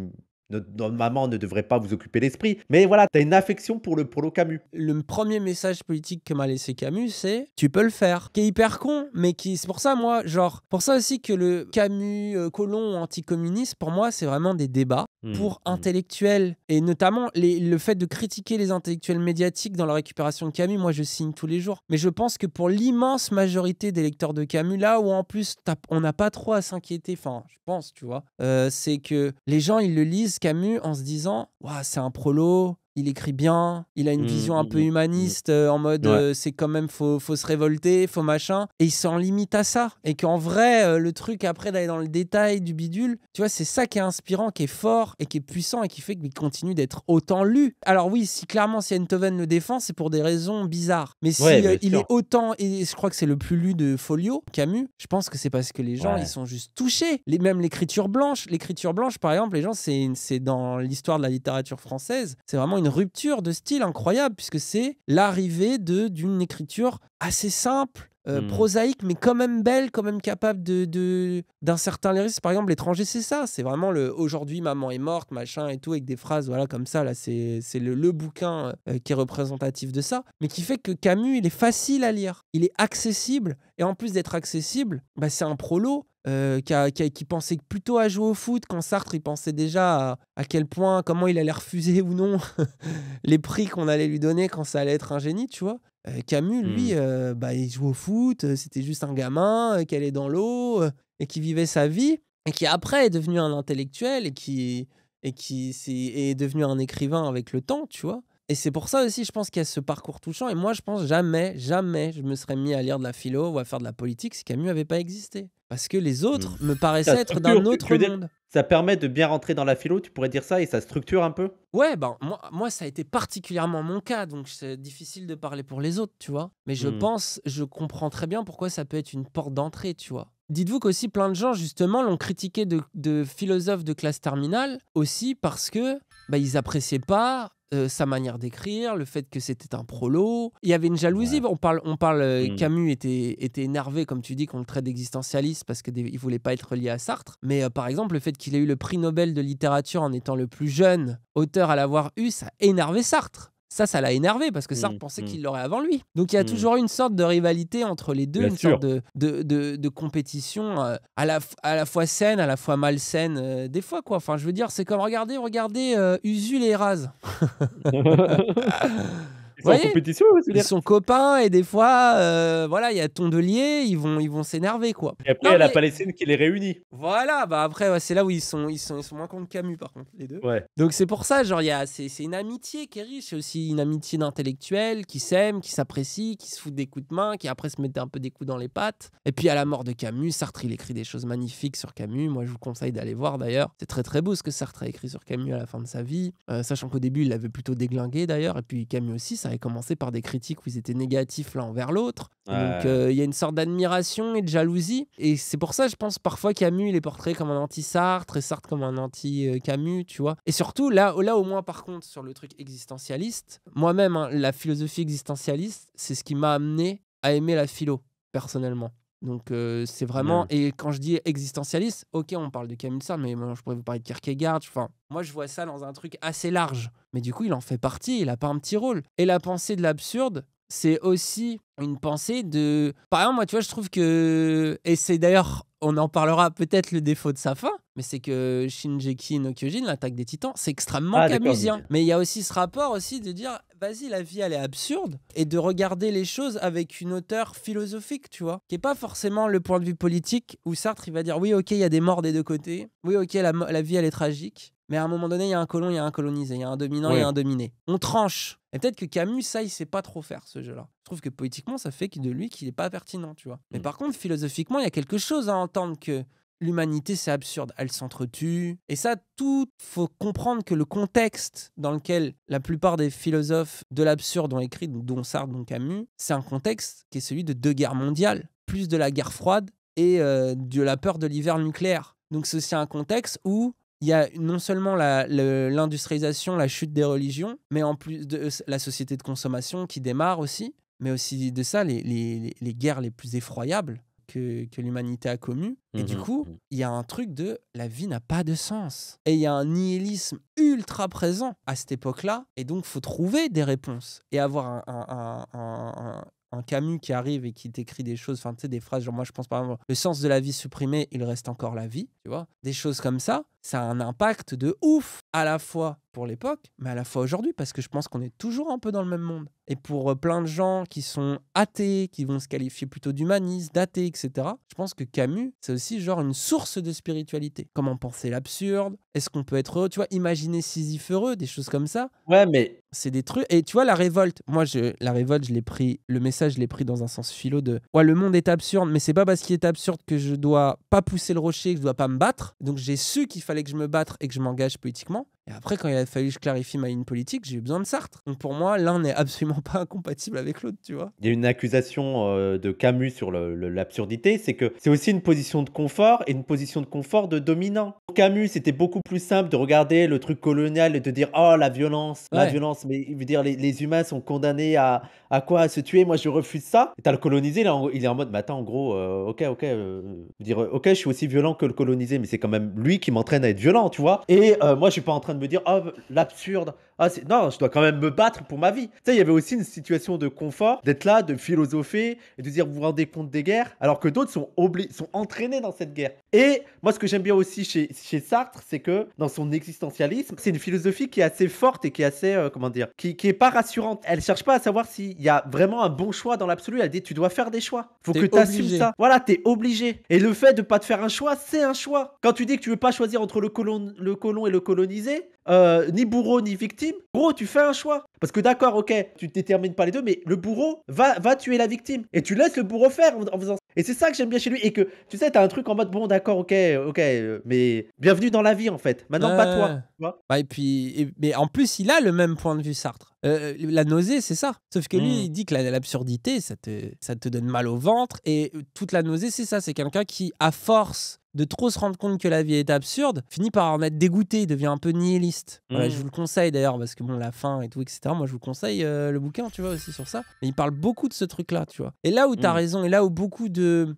Normalement, maman ne devrait pas vous occuper l'esprit, mais voilà, tu as une affection pour le prolo Camus. Le premier message politique que m'a laissé Camus, c'est tu peux le faire. Qui est hyper con, mais qui c'est pour ça, moi, genre, pour ça aussi que le Camus colon euh, colon anticommuniste, pour moi, c'est vraiment des débats mmh, pour mmh. intellectuels et notamment les, le fait de critiquer les intellectuels médiatiques dans la récupération de Camus. Moi, je signe tous les jours, mais je pense que pour l'immense majorité des lecteurs de Camus, là où en plus on n'a pas trop à s'inquiéter, enfin, je pense, tu vois, euh, c'est que les gens ils le lisent Camus en se disant c'est un prolo, il écrit bien, il a une mmh, vision un mmh, peu mmh, humaniste, euh, en mode euh, c'est quand même, faut, faut se révolter, faut machin, et il s'en limite à ça. Et qu'en vrai, euh, le truc après d'aller dans le détail du bidule, tu vois, c'est ça qui est inspirant, qui est fort et qui est puissant et qui fait qu'il continue d'être autant lu. Alors oui, si clairement si Enthoven le défend, c'est pour des raisons bizarres. Mais si il est autant, et je crois que c'est le plus lu de Folio, Camus, je pense que c'est parce que les gens, ils sont juste touchés. Les, même l'écriture blanche, l'écriture blanche, par exemple, les gens, c'est dans l'histoire de la littérature française, c'est vraiment une une rupture de style incroyable puisque c'est l'arrivée d'une écriture assez simple, euh, hmm. prosaïque, mais quand même belle, quand même capable de, d'un certain lyrisme. Par exemple, l'étranger, c'est ça. C'est vraiment le aujourd'hui, maman est morte, machin et tout, avec des phrases voilà comme ça. Là, c'est, c'est le, bouquin euh, qui est représentatif de ça, mais qui fait que Camus, il est facile à lire, il est accessible, et en plus d'être accessible, bah, c'est un prolo. Euh, qui, qui, pensait plutôt à jouer au foot quand Sartre il pensait déjà à quel point, comment il allait refuser ou non <laughs> les prix qu'on allait lui donner quand ça allait être un génie, tu vois. Euh, Camus, lui, hmm. euh, bah, il joue au foot, euh, c'était juste un gamin qui allait dans l'eau et qui vivait sa vie, et qui après est devenu un intellectuel et qui, et qui est devenu un écrivain avec le temps, tu vois. Et c'est pour ça aussi, je pense qu'il y a ce parcours touchant. Et moi, je pense jamais, jamais, je me serais mis à lire de la philo ou à faire de la politique si Camus n'avait pas existé. Parce que les autres hmm. me paraissaient être d'un autre monde. Ça permet de bien rentrer dans la philo, tu pourrais dire ça, et ça structure un peu Ouais, ben moi, ça a été particulièrement mon cas, donc c'est difficile de parler pour les autres, tu vois. Mais je hmm. pense, je comprends très bien pourquoi ça peut être une porte d'entrée, tu vois. Dites-vous qu'aussi plein de gens, justement, l'ont critiqué de, de philosophe de classe terminale, aussi parce que bah, ils appréciaient pas euh, sa manière d'écrire, le fait que c'était un prolo. Il y avait une jalousie. On parle, on parle euh, hmm. Camus était, était énervé, comme tu dis, qu'on le traite d'existentialiste parce qu'il ne voulait pas être lié à Sartre. Mais euh, par exemple, le fait qu'il ait eu le prix Nobel de littérature en étant le plus jeune auteur à l'avoir eu, ça a énervé Sartre. Ça, ça l'a énervé parce que Sartre mmh, pensait mmh. qu'il l'aurait avant lui. Donc il y a toujours mmh. toujours une sorte de rivalité entre les deux, une sorte de, de, de, compétition euh, à, la, à la fois saine, à la fois malsaine, euh, des fois quoi. Enfin, je veux dire, c'est comme regarder regardez euh, Usul et Eras. <laughs> <laughs> Ils sont copains et des fois, euh, voilà, il y a tondelier, ils vont, ils vont s'énerver quoi. Et après, il y a la Palestine qui les réunit. Voilà, bah après, c'est là où ils sont, ils sont, ils sont moins contre Camus par contre les deux. Ouais. Donc c'est pour ça, genre, c'est, c'est une amitié qui est riche, c'est aussi une amitié d'intellectuels qui s'aiment, qui s'apprécient, qui se foutent des coups de main, qui après se mettent un peu des coups dans les pattes. Et puis à la mort de Camus, Sartre il écrit des choses magnifiques sur Camus. Moi, je vous conseille d'aller voir d'ailleurs. C'est très très beau ce que Sartre a écrit sur Camus à la fin de sa vie, euh, sachant qu'au début il l'avait plutôt déglingué d'ailleurs, et puis Camus aussi, ça commencé par des critiques où ils étaient négatifs l'un envers l'autre. Donc euh, il y a une sorte d'admiration et de jalousie. Et c'est pour ça, je pense, parfois Camus, il est portrait comme un anti-Sartre et Sartre comme un anti-Camus, euh, tu vois. Et surtout, là, là, au moins, par contre, sur le truc existentialiste, moi-même, hein, la philosophie existentialiste, c'est ce qui m'a amené à aimer la philo, personnellement. Donc euh, c'est vraiment et quand je dis existentialiste, ok, on parle de Camus mais je pourrais vous parler de Kierkegaard. Enfin, moi je vois ça dans un truc assez large. Mais du coup, il en fait partie, il a pas un petit rôle. Et la pensée de l'absurde, c'est aussi une pensée de. Par exemple, moi, tu vois, je trouve que. Et c'est d'ailleurs, on en parlera peut-être le défaut de sa fin, mais c'est que Shinjeki no Kyojin, l'attaque des titans, c'est extrêmement ah, camusien. Mais il y a aussi ce rapport aussi de dire, vas-y, la vie, elle est absurde, et de regarder les choses avec une hauteur philosophique, tu vois, qui n'est pas forcément le point de vue politique où Sartre, il va dire, oui, ok, il y a des morts des deux côtés, oui, ok, la vie, elle est tragique, mais à un moment donné, il y a un colon, il y a un colonisé, il y a un dominant, il y a un dominé. On tranche. Et peut-être que Camus, ça, il sait pas trop faire ce jeu-là. Je trouve que politiquement, ça fait de lui qu'il n'est pas pertinent, tu vois. Mais mm. par contre, philosophiquement, il y a quelque chose à entendre que l'humanité, c'est absurde, elle s'entretue. Et ça, tout, faut comprendre que le contexte dans lequel la plupart des philosophes de l'absurde ont écrit, dont Sartre, dont Camus, c'est un contexte qui est celui de deux guerres mondiales, plus de la guerre froide et euh, de la peur de l'hiver nucléaire. Donc c'est aussi un contexte où il y a non seulement l'industrialisation, la, chute des religions, mais en plus de euh, la société de consommation qui démarre aussi, mais aussi de ça, les, guerres les plus effroyables que, que l'humanité a commues. Et du mmh coup, il y a un truc de la vie n'a pas de sens. Et il y a un nihilisme ultra présent à cette époque-là. Et donc, faut trouver des réponses et avoir un, un Camus qui arrive et qui t'écrit des choses, enfin, tu sais, des phrases, genre, moi, je pense pas exemple, le sens de la vie supprimé, il reste encore la vie, tu vois, des choses comme ça, ça a un impact de ouf à la fois pour l'époque, mais à la fois aujourd'hui, parce que je pense qu'on est toujours un peu dans le même monde. Et pour euh, plein de gens qui sont athées, qui vont se qualifier plutôt d'humanistes, d'athées, etc., je pense que Camus, c'est aussi genre une source de spiritualité. Comment penser l'absurde Est-ce qu'on peut être heureux Tu vois, imaginer Sisyphe heureux, des choses comme ça. Ouais, mais. C'est des trucs. Et tu vois, la révolte, moi, je, la révolte, je l'ai pris, le message, je l'ai pris dans un sens philo de Ouais, le monde est absurde, mais c'est pas parce qu'il est absurde que je dois pas pousser le rocher, que je dois pas me battre. Donc j'ai su qu'il fallait que je me batte et que je m'engage politiquement. Et après, quand il a fallu que je clarifie ma ligne politique, j'ai eu besoin de Sartre. Donc pour moi, l'un n'est absolument pas <laughs> incompatible avec l'autre, tu vois. Il y a une accusation euh, de Camus sur l'absurdité, c'est que c'est aussi une position de confort et une position de confort de dominant. Pour Camus, c'était beaucoup plus simple de regarder le truc colonial et de dire oh la violence, la violence, mais il veut dire les, humains sont condamnés à, à quoi À se tuer, moi je refuse ça. Et t'as le colonisé, là, il est en mode, mais attends, en gros, euh, ok, ok, euh, dire ok, je suis aussi violent que le colonisé, mais c'est quand même lui qui m'entraîne à être violent, tu vois. Et moi je suis pas en train de me dire, oh, l'absurde, ah non, je dois quand même me battre pour ma vie. Tu sais, il y avait aussi une situation de confort d'être là, de philosopher et de dire vous vous rendez compte des guerres, alors que d'autres sont sont entraînés dans cette guerre. Et moi, ce que j'aime bien aussi chez, Sartre, c'est que dans son existentialisme, c'est une philosophie qui est assez forte et qui est assez euh, comment dire, qui, qui est pas rassurante. Elle cherche pas à savoir s'il y a vraiment un bon choix dans l'absolu. Elle dit tu dois faire des choix. Faut que tu assumes ça. Voilà, t'es obligé. Et le fait de pas te faire un choix, c'est un choix. Quand tu dis que tu veux pas choisir entre le colon, le colon et le colonisé, euh, ni bourreau ni victime, gros, tu fais un choix. Parce que d'accord, ok, tu détermines pas les deux, mais le bourreau va, va tuer la victime. Et tu laisses le bourreau faire en, faisant et c'est ça que j'aime bien chez lui. Et que, tu sais, t'as un truc en mode, bon, d'accord, ok, ok, euh, mais bienvenue dans la vie, en fait. Maintenant, pas toi. Bah, et puis, mais en plus, il a le même point de vue, Sartre. Euh, la nausée, c'est ça. Sauf que lui, hmm. il dit que l'absurdité, ça te, ça te donne mal au ventre. Et toute la nausée, c'est ça. C'est quelqu'un qui, à force de trop se rendre compte que la vie est absurde, finit par en être dégoûté, devient un peu nihiliste. je mm. vous le conseille d'ailleurs, parce que bon, la faim et tout, etc. Moi, je vous conseille euh, le bouquin, tu vois, aussi sur ça. Mais il parle beaucoup de ce truc-là, tu vois. Et là où tu as mm. raison, et là où beaucoup de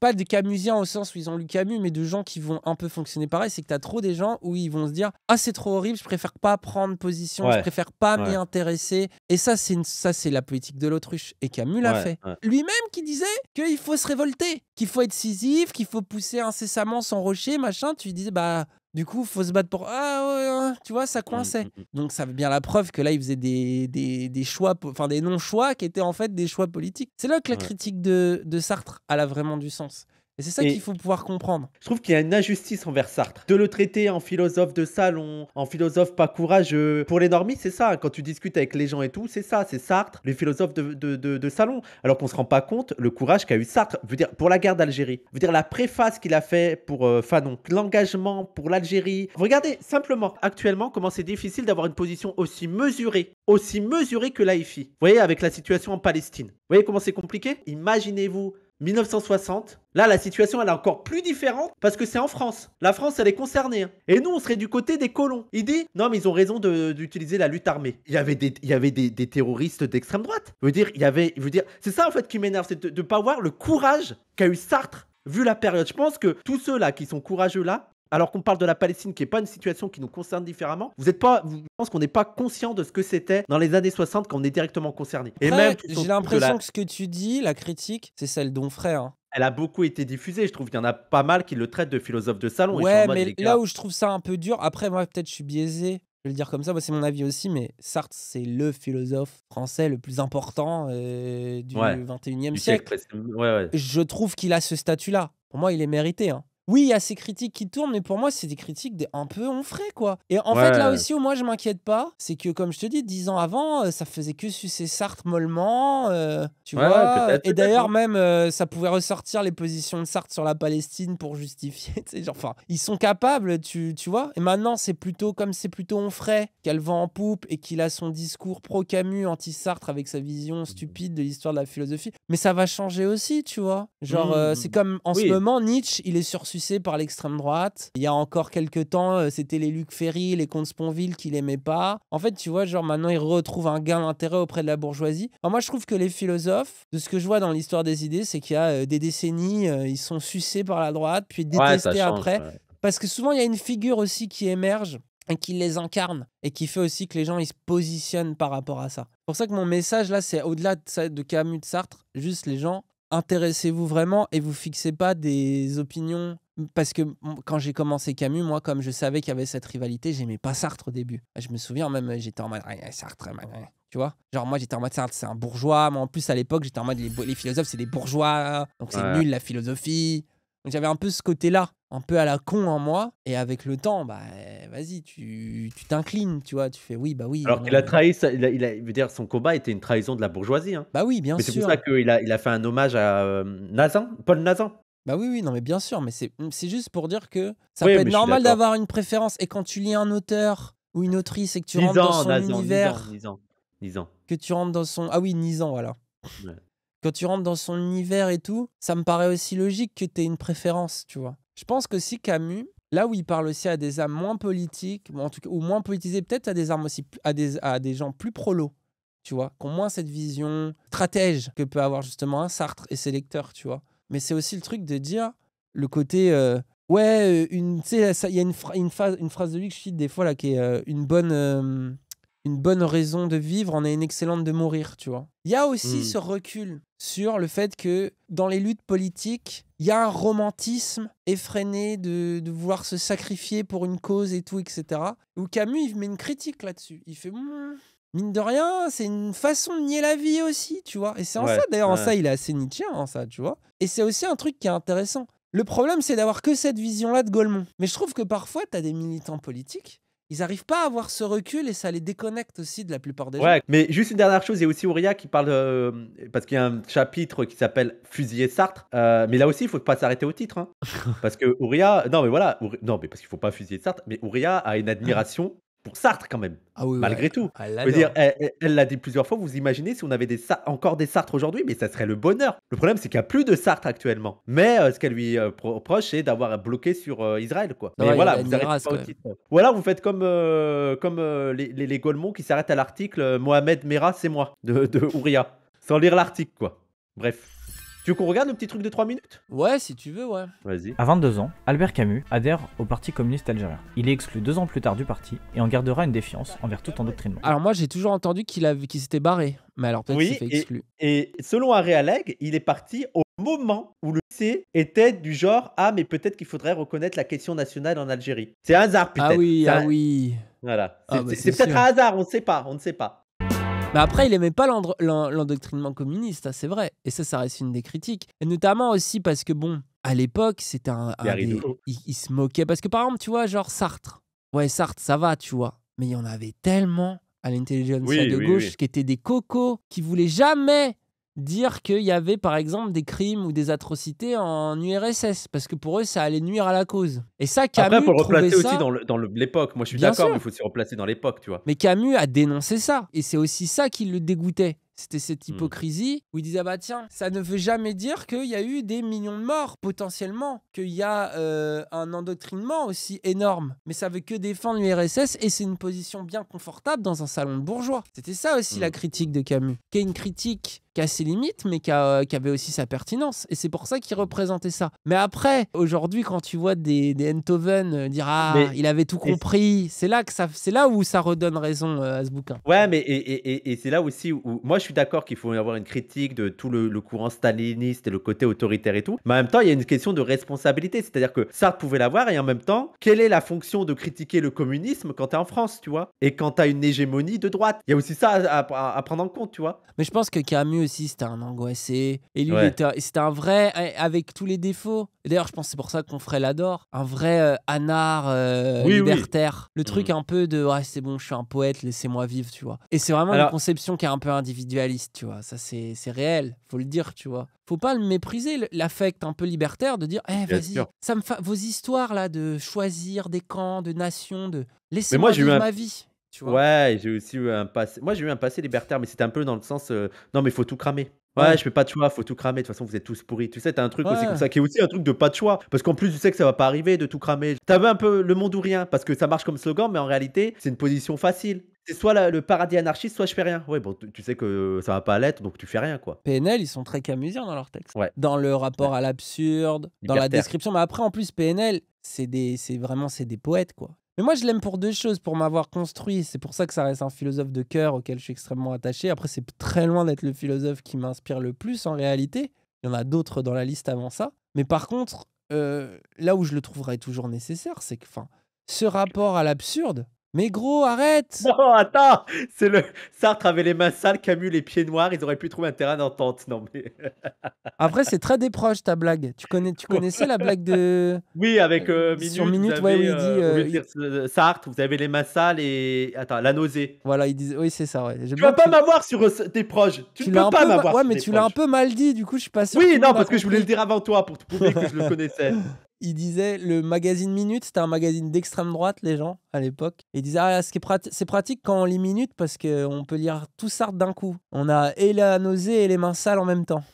pas de camusiens au sens où ils ont lu Camus, mais de gens qui vont un peu fonctionner pareil, c'est que tu as trop des gens où ils vont se dire Ah, c'est trop horrible, je préfère pas prendre position, je préfère pas m'y intéresser. Et ça, c'est la politique de l'autruche. Et Camus l'a fait. Lui-même qui disait qu'il faut se révolter, qu'il faut être cisif, qu'il faut pousser incessamment son rocher, machin. Tu disais Bah, du coup, faut se battre pour. Ah, ouais, tu vois, ça mmh, coinçait. Mmh, mmh. Donc, ça veut bien la preuve que là, il faisait des, des, des choix, enfin des non-choix qui étaient en fait des choix politiques. C'est là que la critique de, de Sartre, a vraiment du sens. Et c'est ça qu'il faut pouvoir comprendre. Je trouve qu'il y a une injustice envers Sartre. De le traiter en philosophe de salon, en philosophe pas courageux. Pour les normies, c'est ça. Quand tu discutes avec les gens et tout, c'est ça. C'est Sartre, le philosophe de, salon. Alors qu'on se rend pas compte le courage qu'a eu Sartre. dire, pour la guerre d'Algérie. Je dire, la préface qu'il a fait pour euh, Fanon. L'engagement pour l'Algérie. Regardez simplement actuellement comment c'est difficile d'avoir une position aussi mesurée. Aussi mesurée que l'AFI. Vous voyez, avec la situation en Palestine. Vous voyez comment c'est compliqué Imaginez-vous 1960. Là, la situation, elle est encore plus différente parce que c'est en France. La France, elle est concernée. Hein. Et nous, on serait du côté des colons. Il dit, Non, mais ils ont raison d'utiliser la lutte armée. Il y avait des, il y avait des, terroristes d'extrême droite. Je dire, il y avait. Je veux dire, c'est ça en fait qui m'énerve, c'est de ne pas voir le courage qu'a eu Sartre vu la période. Je pense que tous ceux là qui sont courageux là, alors qu'on parle de la Palestine, qui n'est pas une situation qui nous concerne différemment, vous êtes pas, vous, je pense qu'on n'est pas conscient de ce que c'était dans les années 60 quand on est directement concerné. Et même, j'ai l'impression que ce que tu dis, la critique, c'est celle d'Onfray. Hein. elle a beaucoup été diffusée. Je trouve qu'il y en a pas mal qui le traitent de philosophe de salon. Ouais, mais là où je trouve ça un peu dur, après, moi, peut-être je suis biaisé. Je vais le dire comme ça, c'est mon avis aussi, mais Sartre, c'est le philosophe français le plus important euh, du 21e siècle. Je trouve qu'il a ce statut-là. Pour moi, il est mérité. Hein oui, il y a ces critiques qui tournent, mais pour moi, c'est des critiques des... un peu onfraies, quoi. Et en fait, là aussi, moi, je m'inquiète pas, c'est que, comme je te dis, dix ans avant, euh, ça faisait que sucer Sartre mollement, euh, tu vois. Et d'ailleurs, hein. même, euh, ça pouvait ressortir les positions de Sartre sur la Palestine pour justifier, <laughs> genre, enfin, ils sont capables, tu, tu vois. Et maintenant, c'est plutôt, comme c'est plutôt onfray qu'elle vend en poupe et qu'il a son discours pro-Camus, anti-Sartre, avec sa vision mmh. stupide de l'histoire de la philosophie. Mais ça va changer aussi, tu vois. Genre, mmh. c'est comme, en ce moment, Nietzsche, il est sur sucés par l'extrême droite. Il y a encore quelques temps, euh, c'était les Luc Ferry, les comtes Sponville qui l'aimaient pas. En fait, tu vois, genre maintenant, ils retrouvent un gain d'intérêt auprès de la bourgeoisie. Alors, moi, je trouve que les philosophes, de ce que je vois dans l'histoire des idées, c'est qu'il y a euh, des décennies, euh, ils sont sucés par la droite, puis détestés après. Parce que souvent, il y a une figure aussi qui émerge et qui les incarne et qui fait aussi que les gens ils se positionnent par rapport à ça. C'est pour ça que mon message là, c'est au-delà de, de Camus, de Sartre, juste les gens, intéressez-vous vraiment et vous fixez pas des opinions parce que quand j'ai commencé Camus, moi, comme je savais qu'il y avait cette rivalité, j'aimais pas Sartre au début. Je me souviens même, euh, j'étais en mode ah, Sartre, tu vois. Genre, moi, j'étais en mode Sartre, c'est un bourgeois. Moi, en plus, à l'époque, j'étais en mode les, philosophes, c'est des bourgeois. Donc, c'est nul la philosophie. Donc, j'avais un peu ce côté-là, un peu à la con en moi. Et avec le temps, bah, eh, vas-y, tu t'inclines, tu, vois. Tu fais oui, bah oui. Alors qu'il a trahi, il, veut dire, son combat était une trahison de la bourgeoisie. Hein. Bah oui, bien sûr. C'est pour ça qu'il a, il a fait un hommage à euh, Nazan, Paul Nazan. Bah oui, oui, non, mais bien sûr, mais c'est mmh, juste pour dire que ça peut être normal d'avoir une préférence. Et quand tu lis un auteur ou une autrice et que tu rentres dans son univers. Que tu rentres dans son. Ah oui, Nizan, voilà. Quand tu rentres dans son univers et tout, ça me paraît aussi logique que tu aies une préférence, tu vois. Je pense que si Camus, là où il parle aussi à des âmes moins politiques, ou, en tout cas, ou moins politisées, peut-être à des armes aussi à des, à des gens plus prolos, tu vois, qui ont moins cette vision stratège que peut avoir justement un Sartre et ses lecteurs, tu vois mais c'est aussi le truc de dire le côté euh, ouais euh, une tu sais il y a une, une, phrase de lui que je cite des fois là qui est euh, une bonne une bonne raison de vivre en est une excellente de mourir tu vois il y a aussi mmh. ce recul sur le fait que dans les luttes politiques il y a un romantisme effréné de, de, vouloir se sacrifier pour une cause et tout etc où Camus il met une critique là-dessus il fait mmh, mine de rien, c'est une façon de nier la vie aussi, tu vois. Et c'est en ça, d'ailleurs, en ça, il est assez Nietzschean, en ça, tu vois. Et c'est aussi un truc qui est intéressant. Le problème, c'est d'avoir que cette vision-là de Gaulmont. Mais je trouve que parfois, tu as des militants politiques ils n'arrivent pas à avoir ce recul et ça les déconnecte aussi de la plupart des gens. Ouais, mais juste une dernière chose, il y a aussi Ouria qui parle, euh, parce qu'il y a un chapitre qui s'appelle Fusiller Sartre, euh, mais là aussi, il faut pas s'arrêter au titre. Hein. <laughs> parce que Ouria, non mais voilà, non mais parce qu'il faut pas fusiller Sartre, mais Ouria a une ah. admiration pour Sartre quand même, ah malgré tout. Ah, elle dire, elle l'a dit plusieurs fois, vous imaginez si on avait des encore des Sartres aujourd'hui, mais ça serait le bonheur. Le problème, c'est qu'il n'y a plus de Sartre actuellement. Mais euh, ce qu'elle lui euh, reproche, c'est d'avoir bloqué sur euh, Israël. quoi. mais voilà, vous pas au vous faites comme, les, les, Golemons qui s'arrêtent à l'article Mohamed Mera, c'est moi, de, de Ouria, sans lire l'article, quoi. Bref. Tu veux qu'on regarde le petit truc de 3 minutes Ouais, si tu veux, ouais. Vas-y. À 22 ans, Albert Camus adhère au Parti communiste algérien. Il est exclu deux ans plus tard du parti et en gardera une défiance envers tout endoctrinement. Alors moi, j'ai toujours entendu qu'il s'était barré, mais alors peut-être qu'il s'est fait exclu. Et, selon un il est parti au moment où le C était du genre Ah, mais peut-être qu'il faudrait reconnaître la question nationale en Algérie. C'est hasard, peut-être. Ah oui, ah oui. Voilà. Ah, bah, c'est peut-être un hasard, on ne sait pas, on ne sait pas. Mais après, il aimait pas l'endoctrinement communiste, c'est vrai. Et ça, ça reste une des critiques. Et notamment aussi parce que, bon, à l'époque, c'était un. il, se moquait. Parce que, par exemple, tu vois, genre Sartre. Ouais, Sartre, ça va, tu vois. Mais il y en avait tellement à l'intelligence de gauche qui étaient des cocos, qui voulaient jamais dire qu'il y avait par exemple des crimes ou des atrocités en URSS parce que pour eux ça allait nuire à la cause. Et ça Camus Après, faut le replacer aussi dans, l'époque. Moi je suis d'accord, mais il faut se replacer dans l'époque, tu vois. Mais Camus a dénoncé ça et c'est aussi ça qui le dégoûtait. C'était cette mmh. hypocrisie où il disait « ah bah tiens, ça ne veut jamais dire qu'il y a eu des millions de morts potentiellement, qu'il y a euh, un endoctrinement aussi énorme. Mais ça veut que défendre l'URSS et c'est une position bien confortable dans un salon de bourgeois. C'était ça aussi la mmh. critique de Camus, qui est une critique qui a ses limites, mais euh, qui, avait aussi sa pertinence. Et c'est pour ça qu'il représentait ça. Mais après, aujourd'hui, quand tu vois des, des Enthoven euh, dire Ah, il avait tout compris, c'est là, que ça, là où ça redonne raison à ce bouquin. Ouais, mais et, c'est là aussi où, moi, je suis d'accord qu'il faut avoir une critique de tout le, courant staliniste et le côté autoritaire et tout. Mais en même temps, il y a une question de responsabilité. C'est-à-dire que ça pouvait l'avoir et en même temps, quelle est la fonction de critiquer le communisme quand t'es en France, tu vois Et quand t'as une hégémonie de droite. Il y a aussi ça à, prendre en compte, tu vois. Mais je pense que Camus aussi, c'était un angoissé. Et lui, c'était un vrai, eh, avec tous les défauts. D'ailleurs, je pense c'est pour ça qu'on ferait l'adore. Un vrai euh, anard euh, libertaire. Le truc mm. un peu de, ouais, c'est bon, je suis un poète, laissez-moi vivre, tu vois. Et c'est vraiment une conception qui est un peu individuelle tu vois. Ça, c'est réel, faut le dire, tu vois. Faut pas le mépriser, l'affect un peu libertaire de dire, eh, vas-y, ça me fait vos histoires là de choisir des camps, de nations, de laissez-moi vivre ma vie. Tu vois. Ouais, j'ai aussi un passé. Moi, j'ai eu un passé libertaire, mais c'était un peu dans le sens, euh, non, mais faut tout cramer. Ouais, je fais pas de choix, faut tout cramer. De toute façon, vous êtes tous pourris. Tu sais, t'as un truc aussi comme ça qui est aussi un truc de pas de choix. Parce qu'en plus, tu sais que ça va pas arriver de tout cramer. T'avais un peu le monde ou rien parce que ça marche comme slogan, mais en réalité, c'est une position facile c'est soit le paradis anarchiste, soit je fais rien. Oui, bon, tu, sais que ça va pas l'être, donc tu fais rien, quoi. PNL, ils sont très camusiens dans leur texte. Ouais. Dans le rapport à l'absurde, dans la description. Mais après, en plus, PNL, c'est des, c'est vraiment, c'est des poètes, quoi. Mais moi, je l'aime pour deux choses, pour m'avoir construit. C'est pour ça que ça reste un philosophe de cœur auquel je suis extrêmement attaché. Après, c'est très loin d'être le philosophe qui m'inspire le plus en réalité. Il y en a d'autres dans la liste avant ça. Mais par contre, euh, là où je le trouverais toujours nécessaire, c'est que, enfin, ce rapport à l'absurde, mais gros, arrête Non, attends C'est le Sartre avait les mains sales, Camus les pieds noirs, ils auraient pu trouver un terrain d'entente. Non mais <laughs> Après, c'est très des proches ta blague. Tu connais, tu connaissais la blague de <laughs> Oui, avec minute, euh, euh, sur minute, avez, ouais, il dit euh, Sartre, vous avez les mains sales et attends la nausée. Voilà, ils disent oui c'est ça. Ouais. Tu vas pas m'avoir sur tes proches. Tu, ne peux pas m'avoir. Ouais, mais tu l'as un peu mal dit. Du coup, je suis pas sûr. Oui, non, parce que je voulais le dire avant toi pour te prouver que je le connaissais. <laughs> il disait le magazine Minute, c'était un magazine d'extrême droite, les gens, à l'époque. Il disait ah, c'est pratique quand on lit Minute parce qu'on peut lire tout ça d'un coup. On a et la nausée et les mains sales en même temps.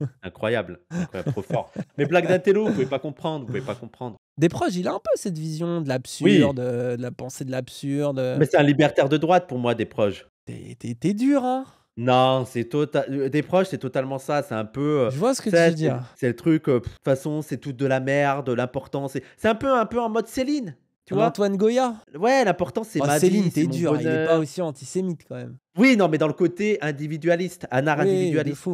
<laughs> Incroyable, trop fort. Mais blague Dantello, vous pouvez pas comprendre, vous pouvez pas comprendre. Des proches, il a un peu cette vision de l'absurde, de, la pensée de l'absurde. Mais c'est un libertaire de droite pour moi, des proches. T'es dur, hein non, c'est total. Euh, des proches, c'est totalement ça. C'est un peu. Euh, Je vois ce que tu veux dire. C'est le truc. Euh, de toute façon, c'est tout de la merde, l'importance. C'est un peu, un peu en mode Céline. Tu vois Antoine Goya Ouais, l'importance, c'est oh, Céline, t'es dur, hein, il est pas aussi antisémite quand même. Oui, non, mais dans le côté individualiste, un oui, individualiste.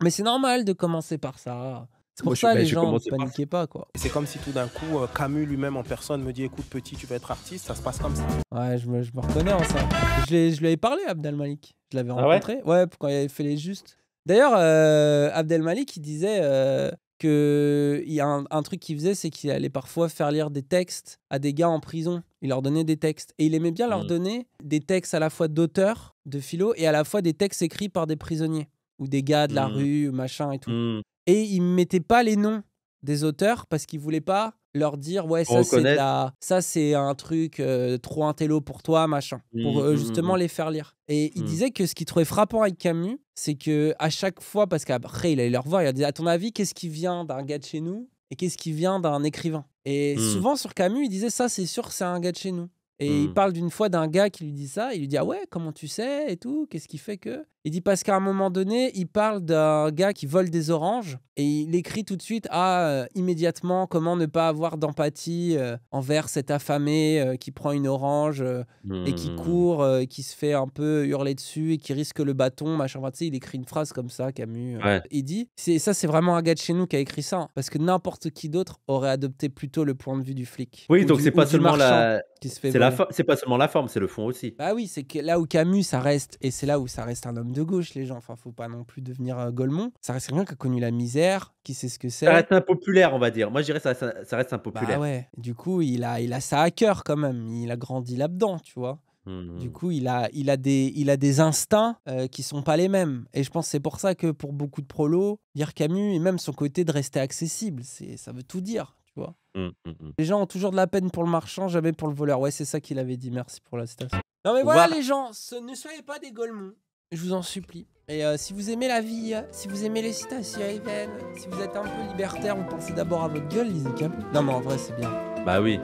Mais c'est normal de commencer par ça. C'est pour ça bah, les gens ne pas. C'est comme si tout d'un coup, euh, Camus lui-même en personne me dit écoute petit, tu vas être artiste, ça se passe comme ça. Ouais, je me, je reconnais en ça. Je, lui avais parlé Abdel Malik, je l'avais ah rencontré. Ouais, quand il avait fait les justes. D'ailleurs, euh, Abdel Malik, il disait euh, que y a un, truc qu'il faisait, c'est qu'il allait parfois faire lire des textes à des gars en prison. Il leur donnait des textes. Et il aimait bien leur mm. donner des textes à la fois d'auteurs, de philo, et à la fois des textes écrits par des prisonniers ou des gars de la mm. rue, machin et tout. Mm et il mettait pas les noms des auteurs parce qu'il voulait pas leur dire ouais ça c'est ça c'est un truc euh, trop intello pour toi machin pour mmh, euh, mmh, justement mmh, les faire lire et il disait que ce qu'il trouvait frappant avec Camus c'est que à chaque fois parce qu'après il allait leur voir il disait à ton avis qu'est-ce qui vient d'un gars de chez nous et qu'est-ce qui vient d'un écrivain et souvent sur Camus il disait ça c'est sûr c'est un gars de chez nous et il mmh. parle d'une fois d'un gars qui lui dit ça. Il lui dit Ah ouais, comment tu sais et tout Qu'est-ce qui fait que Il dit parce qu'à un moment donné, il parle d'un gars qui vole des oranges et il écrit tout de suite Ah, euh, immédiatement, comment ne pas avoir d'empathie euh, envers cet affamé euh, qui prend une orange et qui mmh. court, et qui se fait un peu hurler dessus et qui risque le bâton, machin. tu sais, il écrit une phrase comme ça, Camus. il dit c'est, Ça, c'est vraiment un gars de chez nous qui a écrit ça. Hein, parce que n'importe qui d'autre aurait adopté plutôt le point de vue du flic. Oui, donc c'est pas seulement la. c'est c'est pas seulement la forme, c'est le fond aussi. Bah oui, c'est que là où Camus, ça reste, et c'est là où ça reste un homme de gauche, les gens. Enfin, faut pas non plus devenir euh, Ça reste quelqu'un qui a connu la misère, qui sait ce que c'est. Ça reste impopulaire, on va dire. Moi, je dirais ça, ça, reste impopulaire. Bah ouais. Du coup, il a, il a ça à cœur quand même. Il a grandi là-dedans, tu vois. Mmh. Du coup, il a, il a, des, il a des instincts euh, qui sont pas les mêmes. Et je pense c'est pour ça que pour beaucoup de prolos, dire Camus et même son côté de rester accessible, c'est, ça veut tout dire. Mmh, mmh, mmh. Les gens ont toujours de la peine pour le marchand, jamais pour le voleur. Ouais, c'est ça qu'il avait dit. Merci pour la citation. Non, mais voilà, les gens, ne soyez pas des golemons. Je vous en supplie. Et euh, si vous aimez la vie, euh, si vous aimez les citations si vous êtes un peu libertaire, vous pensez d'abord à votre gueule, les Non, mais en vrai, c'est bien. Bah oui.